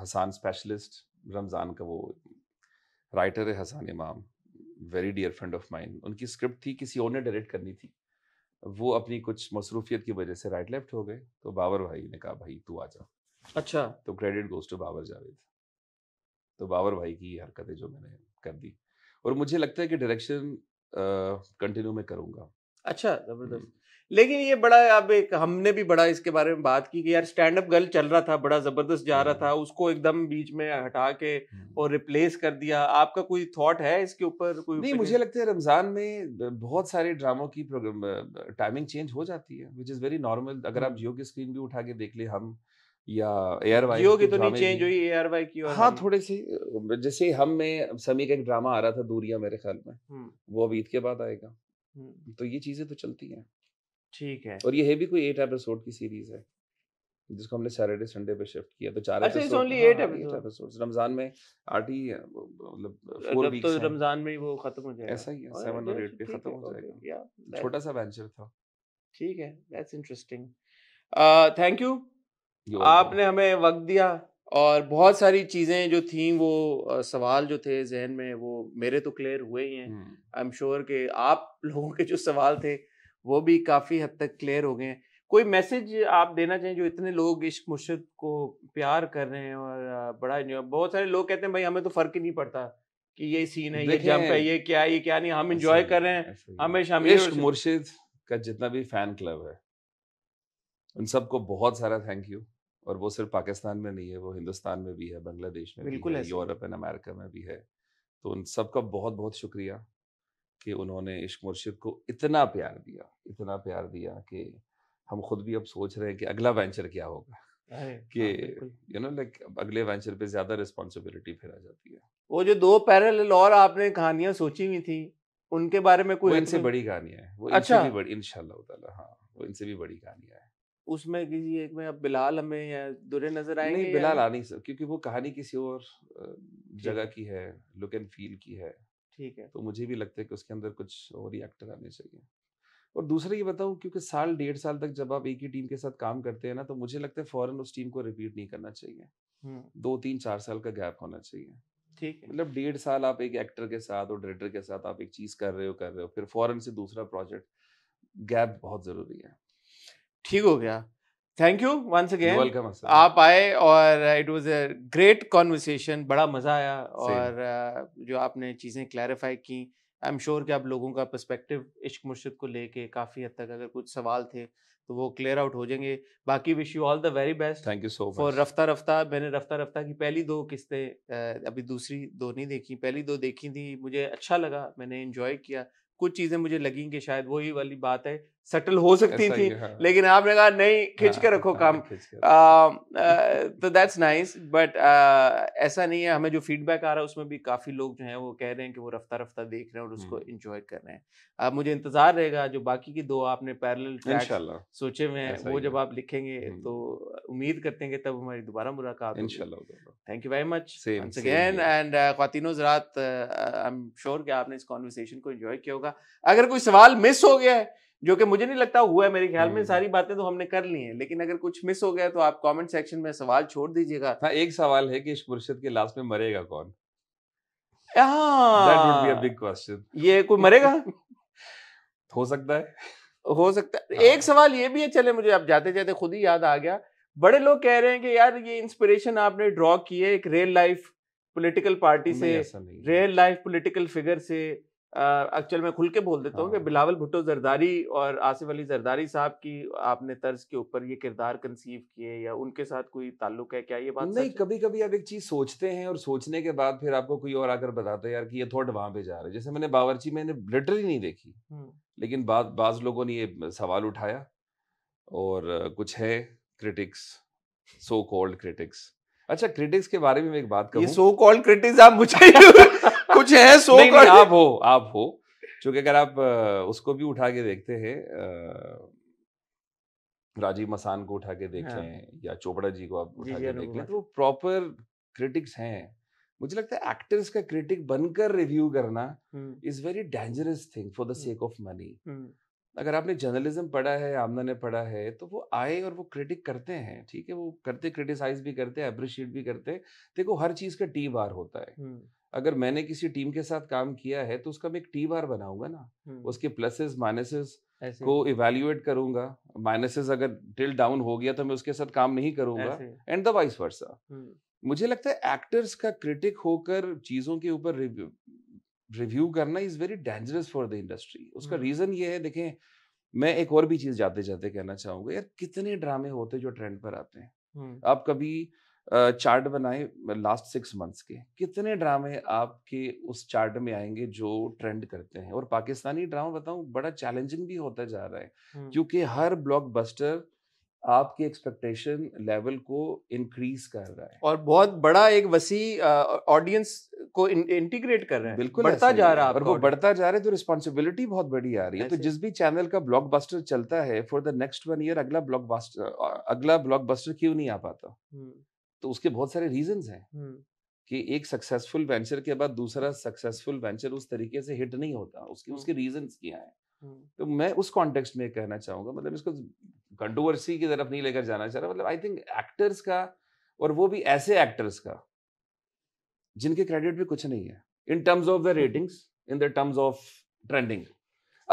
हसान स्पेशलिस्ट रमज़ान का वो राइटर है Hasan Imam very dear friend of mind उनकी स्क्रिप्ट थी किसी और ने डायरेक्ट करनी थी वो अपनी कुछ मसरूफियत की वजह से राइट लेफ्ट हो गए तो बाबर भाई ने कहा भाई तू आ जा अच्छा तो credit goes to Babar Javed तो बाबर भाई की हरकतें जो मैंने कर दी और मुझे लगता है कि डायरेक्शन कंटिन्यू में करूँगा अच्छा जबरदस्त लेकिन ये बड़ा अब एक हमने भी बड़ा इसके बारे में बात की कि यार स्टैंड अप गर्ल चल रहा था बड़ा ज़बरदस्त जा रहा था उसको एकदम बीच में हटा के हम्म। और रिप्लेस कर दिया आपका कोई थॉट है इसके ऊपर कोई नहीं मुझे लगता है रमज़ान में बहुत सारे ड्रामों की टाइमिंग चेंज हो जाती है विच इज़ वेरी नॉर्मल अगर आप हम्म। जियो की स्क्रीन भी उठा के देख ले हम या एयर वाई की तो नहीं चेंज हुई एयर वाई की हाँ थोड़े से जैसे हम में समी का एक ड्रामा आ रहा था दूरिया मेरे ख्याल में हम्म। वो अब ईद के बाद आएगा तो ये चीज़ें तो चलती हैं ठीक है और ये है भी कोई एट एपिसोड की सीरीज है जिसको हमने सैटरडे संडे पे शिफ्ट किया तो चार अच्छा ओनली एट एपिसोड्स रमजान में आरटी मतलब फोर वीक्स तो रमजान में ही वो खत्म हो जाएगा ऐसा ही है सेवन और एट अच्छा, पे खत्म हो जाएगा तो छोटा सा वेंचर था ठीक है दैट्स इंटरेस्टिंग थैंक यू आपने हमें वक्त दिया और बहुत सारी चीज़ें जो थी वो आ, सवाल जो थे जहन में वो मेरे तो क्लियर हुए ही हैं आई एम श्योर कि आप लोगों के जो सवाल थे वो भी काफ़ी हद तक क्लियर हो गए कोई मैसेज आप देना चाहें जो इतने लोग इश्क मुर्शद को प्यार कर रहे हैं और बड़ा इन्जॉय बहुत सारे लोग कहते हैं भाई हमें तो फ़र्क ही नहीं पड़ता कि ये सीन है ये जंप है ये क्या ये क्या नहीं हम इंजॉय कर रहे हैं हमें शामिल इश्क मुर्शिद का जितना भी फैन क्लब है उन सबको बहुत सारा थैंक यू और वो सिर्फ पाकिस्तान में नहीं है वो हिंदुस्तान में भी है बांग्लादेश में भी है यूरोप एंड अमेरिका में भी है तो उन सबका बहुत बहुत शुक्रिया कि उन्होंने इश्क मुर्शिद को इतना प्यार दिया इतना प्यार दिया कि हम खुद भी अब सोच रहे हैं कि अगला वेंचर क्या होगा कि यू नो लाइक अगले वेंचर पे ज्यादा रिस्पॉन्सिबिलिटी फिर आ जाती है वो जो दो पैरल और आपने कहानियां सोची हुई थी उनके बारे में कोई इनसे बड़ी कहानियां है वो अच्छा भी बड़ी इंशाल्लाह हाँ वो इनसे भी बड़ी कहानियां है उसमें किसी एक में अब बिलाल हमें या दुरे नजर आएंगे नहीं बिलाल आ नहीं सर क्योंकि वो कहानी किसी और जगह की है लुक एंड फील की है ठीक है तो मुझे भी लगता है कि उसके अंदर कुछ और ही एक्टर आने चाहिए और दूसरा ये बताऊँ क्योंकि साल डेढ़ साल तक जब आप एक ही टीम के साथ काम करते हैं ना तो मुझे लगता है फॉरन उस टीम को रिपीट नहीं करना चाहिए दो तीन चार साल का गैप होना चाहिए ठीक है मतलब डेढ़ साल आप एक एक्टर के साथ और डायरेक्टर के साथ आप एक चीज कर रहे हो कर रहे हो फिर फॉरन से दूसरा प्रोजेक्ट गैप बहुत जरूरी है ठीक हो गया thank you once again welcome आप आए और it was a great conversation बड़ा मज़ा आया और uh, जो आपने चीज़ें क्लैरिफाई की आई एम श्योर कि आप लोगों का पर्सपेक्टिव इश्क मुर्शिद को लेके काफ़ी हद तक अगर कुछ सवाल थे तो वो क्लियर आउट हो जाएंगे बाकी wish you all the very best thank you so much for Rafta Rafta मैंने रफ्ता रफ्ता की पहली दो किस्तें uh, अभी दूसरी दो नहीं देखी पहली दो देखी थी मुझे अच्छा लगा मैंने इन्जॉय किया कुछ चीज़ें मुझे लगी कि शायद वही वाली बात है सेटल हो सकती थी हाँ। लेकिन आपने कहा नहीं खिंच हाँ, के हाँ, रखो हाँ, काम आ, um, uh, तो दैट्स नाइस बट ऐसा नहीं है हमें जो फीडबैक आ रहा है उसमें भी काफ़ी लोग जो हैं वो कह रहे हैं कि वो रफ्ता रफ्ता देख रहे हैं और हम्म। उसको इंजॉय कर रहे हैं अब मुझे इंतजार रहेगा जो बाकी की दो आपने पैरल सोचे हुए हैं वो जब आप लिखेंगे हम्म। तो उम्मीद करते हैं कि तब हमारी दोबारा मुलाकात thank you very much again and खातिनो जरात आई एम श्योर कि आपने इस कॉन्वर्सेशन को इन्जॉय किया होगा अगर कोई सवाल मिस हो गया है जो कि मुझे नहीं लगता हुआ है मेरे ख्याल में हम्म। सारी बातें तो हमने कर ली हैं लेकिन अगर कुछ मिस हो गया तो आप कमेंट सेक्शन में सवाल छोड़ दीजिएगा हाँ एक सवाल है कि इश्क मुर्शिद के लास्ट में मरेगा कौन बिग क्वेश्चन हाँ। ये कोई मरेगा हो सकता है हो सकता है हाँ। एक सवाल ये भी है चले मुझे आप जाते जाते खुद ही याद आ गया बड़े लोग कह रहे हैं कि यार ये इंस्पिरेशन आपने ड्रॉ की है एक रियल लाइफ पॉलिटिकल पार्टी से रियल लाइफ पॉलिटिकल फिगर से एक्चुअल मैं खुल के बोल देता हूँ कि हाँ। बिलावल भुट्टो जरदारी और आसिफ अली जरदारी साहब की आपने तर्ज के ऊपर ये किरदार कंसीव किए या उनके साथ कोई ताल्लुक है क्या ये बात नहीं कभी कभी आप एक चीज सोचते हैं और सोचने के बाद फिर आपको कोई और आकर बताता है यार कि ये थॉट वहां पे जा रहे हैं जैसे मैंने बावरची मैंने लिटरली नहीं देखी लेकिन बाद बाज लोगों ने ये सवाल उठाया और कुछ है क्रिटिक्स सो कॉल्ड क्रिटिक्स अच्छा क्रिटिक्स के बारे में मैं एक बात ये सो कॉल्ड क्रिटिक्स आप मुझे कुछ है सो नहीं, नहीं, आप हो आप हो क्योंकि अगर आप उसको भी उठा के देखते हैं राजीव मसान को उठा के देख हाँ। लें या चोपड़ा जी को आप उठा के देख लें हाँ। तो प्रॉपर क्रिटिक्स हैं मुझे लगता है एक्टर्स का क्रिटिक बनकर रिव्यू करना is very dangerous thing for the sake of money अगर आपने जर्नलिज्म पढ़ा है आमना ने पढ़ा है तो वो आए और वो क्रिटिक करते हैं ठीक है वो करते क्रिटिसाइज भी करते हैं अप्रिशिएट भी करते हैं देखो हर चीज़ का टी बार होता है अगर मैंने किसी टीम के साथ काम किया है तो उसका मैं एक टी बार बनाऊंगा ना उसके प्लसेस माइनसेस को इवेल्युएट करूंगा माइनसेस अगर टिल डाउन हो गया तो मैं उसके साथ काम नहीं करूंगा एंड द वाइस वर्सा मुझे लगता है एक्टर्स का क्रिटिक होकर चीज़ों के ऊपर रिव्यू करना is very dangerous for the industry उसका रीज़न ये है देखें मैं एक और भी चीज़ जाते जाते कहना चाहूंगा यार कितने ड्रामे होते जो ट्रेंड पर आते हैं आप कभी चार्ट बनाए लास्ट सिक्स मंथ्स के कितने ड्रामे आपके उस चार्ट में आएंगे जो ट्रेंड करते हैं और पाकिस्तानी ड्रामा बताऊं बड़ा चैलेंजिंग भी होता जा रहा है क्योंकि हर ब्लॉकबस्टर आपके एक्सपेक्टेशन लेवल को इंक्रीज कर रहा है और बहुत बड़ा एक वसी ऑडियंस को इंटीग्रेट कर रहे हैं बिल्कुल बढ़ता जा रहा है वो बढ़ता जा रहा है तो रिस्पॉन्सिबिलिटी बहुत बड़ी आ रही है तो जिस भी चैनल का ब्लॉकबस्टर चलता है for the next one year अगला ब्लॉकबस्टर अगला ब्लॉकबस्टर क्यों नहीं आ पाता हम्म। तो उसके बहुत सारे रीजन है हम्म। कि एक सक्सेसफुल वेंचर के बाद दूसरा सक्सेसफुल वेंचर उस तरीके से हिट नहीं होता उसके हम्म। उसके रीजन क्या है तो मैं उस कॉन्टेक्स्ट में कहना चाहूंगा मतलब इसको कंट्रोवर्सी की तरफ नहीं लेकर जाना चाह रहा मतलब आई थिंक एक्टर्स का और वो भी ऐसे एक्टर्स का जिनके क्रेडिट भी कुछ नहीं है in terms of the ratings in the terms of trending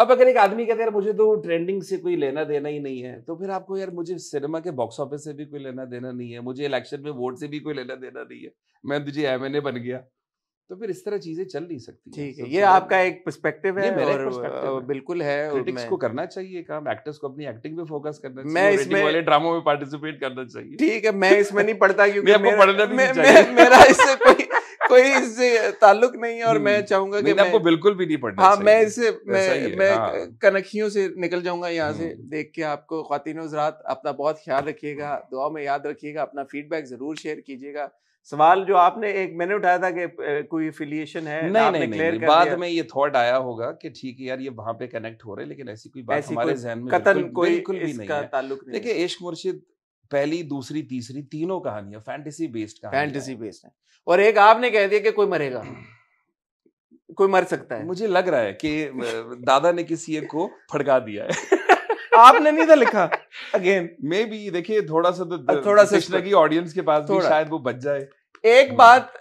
अब अगर एक आदमी कहते यार मुझे तो ट्रेंडिंग से कोई लेना देना ही नहीं है तो फिर आपको यार मुझे सिनेमा के बॉक्स ऑफिस से भी कोई लेना देना नहीं है मुझे इलेक्शन में वोट से भी कोई लेना देना नहीं है मैं तुझे एम एन ए बन गया तो फिर इस तरह चीजें चल नहीं सकती ठीक है ये आपका एक पर्सपेक्टिव है मेरा और बिल्कुल है क्रिटिक्स को करना चाहिए काम एक्टर्स को अपनी एक्टिंग पे फोकस करना चाहिए मैं इसमें वाले ड्रामों में पार्टिसिपेट करना चाहिए ठीक है मैं इसमें नहीं पढ़ता क्योंकि मेरा इससे कोई कोई इससे ताल्लुक नहीं है और मैं हम्म। चाहूंगा कि आपको बिल्कुल भी नहीं पढ़ना हाँ मैं इससे मैं मैं हाँ। कनखियों से निकल जाऊंगा यहाँ से हम्म। देख के आपको खातिन हजरात अपना बहुत ख्याल रखिएगा दुआ में याद रखिएगा अपना फीडबैक जरूर शेयर कीजिएगा सवाल जो आपने एक मैंने उठाया था कि कोई एफिलिएशन है नहीं नहीं, नहीं, नहीं बाद में ये थॉट आया होगा कि ठीक है यार ये वहां पे कनेक्ट हो रहे लेकिन ऐसी कोई बात ऐसी हमारे जहन में कतन बिल्कुल, कोई बिल्कुल भी नहीं है ताल्लुक देखिए इश्क मुर्शिद पहली दूसरी तीसरी तीनों कहानियां फैंटेसी बेस्ड फैंटेसी बेस्ड है और एक आपने कह दिया कि कोई मरेगा कोई मर सकता है मुझे लग रहा है कि दादा ने किसी एक को फड़का दिया है आपने नहीं था लिखा अगेन मे बी देखिए थोड़ा सा तो थोड़ा सा ऑडियंस के पास भी शायद वो बच जाए एक बात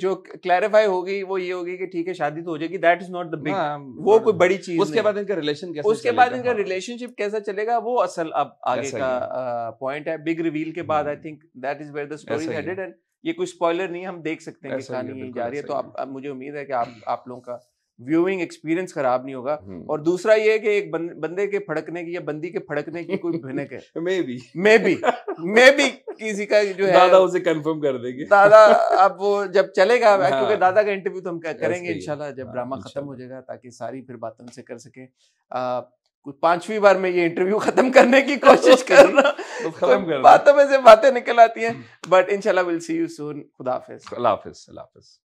जो क्लैरिफाई होगी वो ये होगी कि ठीक है शादी तो हो जाएगी that is not the big वो हाँ, कोई बड़ी चीज उसके बाद इनका रिलेशन कैसे उसके बाद इनका रिलेशनशिप हाँ। कैसा चलेगा वो असल अब आगे का पॉइंट है बिग रिवील के बाद I think that is where the story headed and ये कोई स्पॉइलर नहीं हम देख सकते हैं कि कहानी जा रही है तो आप मुझे उम्मीद है कि आप आप लोगों का व्यूइंग एक्सपीरियंस खराब नहीं होगा हम्म। और दूसरा ये कि एक बंदे के फड़कने की या बंदी के फड़कने की कोई भनक है maybe maybe maybe किसी का जो है दादा उसे कंफर्म कर देंगे दादा अब वो जब चलेगा हाँ। क्योंकि दादा का इंटरव्यू तो हम करेंगे इंशाल्लाह जब ड्रामा हाँ, खत्म हो जाएगा ताकि सारी फिर बातें उनसे कर सके कुछ पांचवी बार में ये इंटरव्यू खत्म करने की कोशिश कर रहा तो हूँ बातों में से बातें निकल आती हैं बट हम्म। इंशाल्लाह विल सी यू सून खुदा हाफिज खुदा हाफिज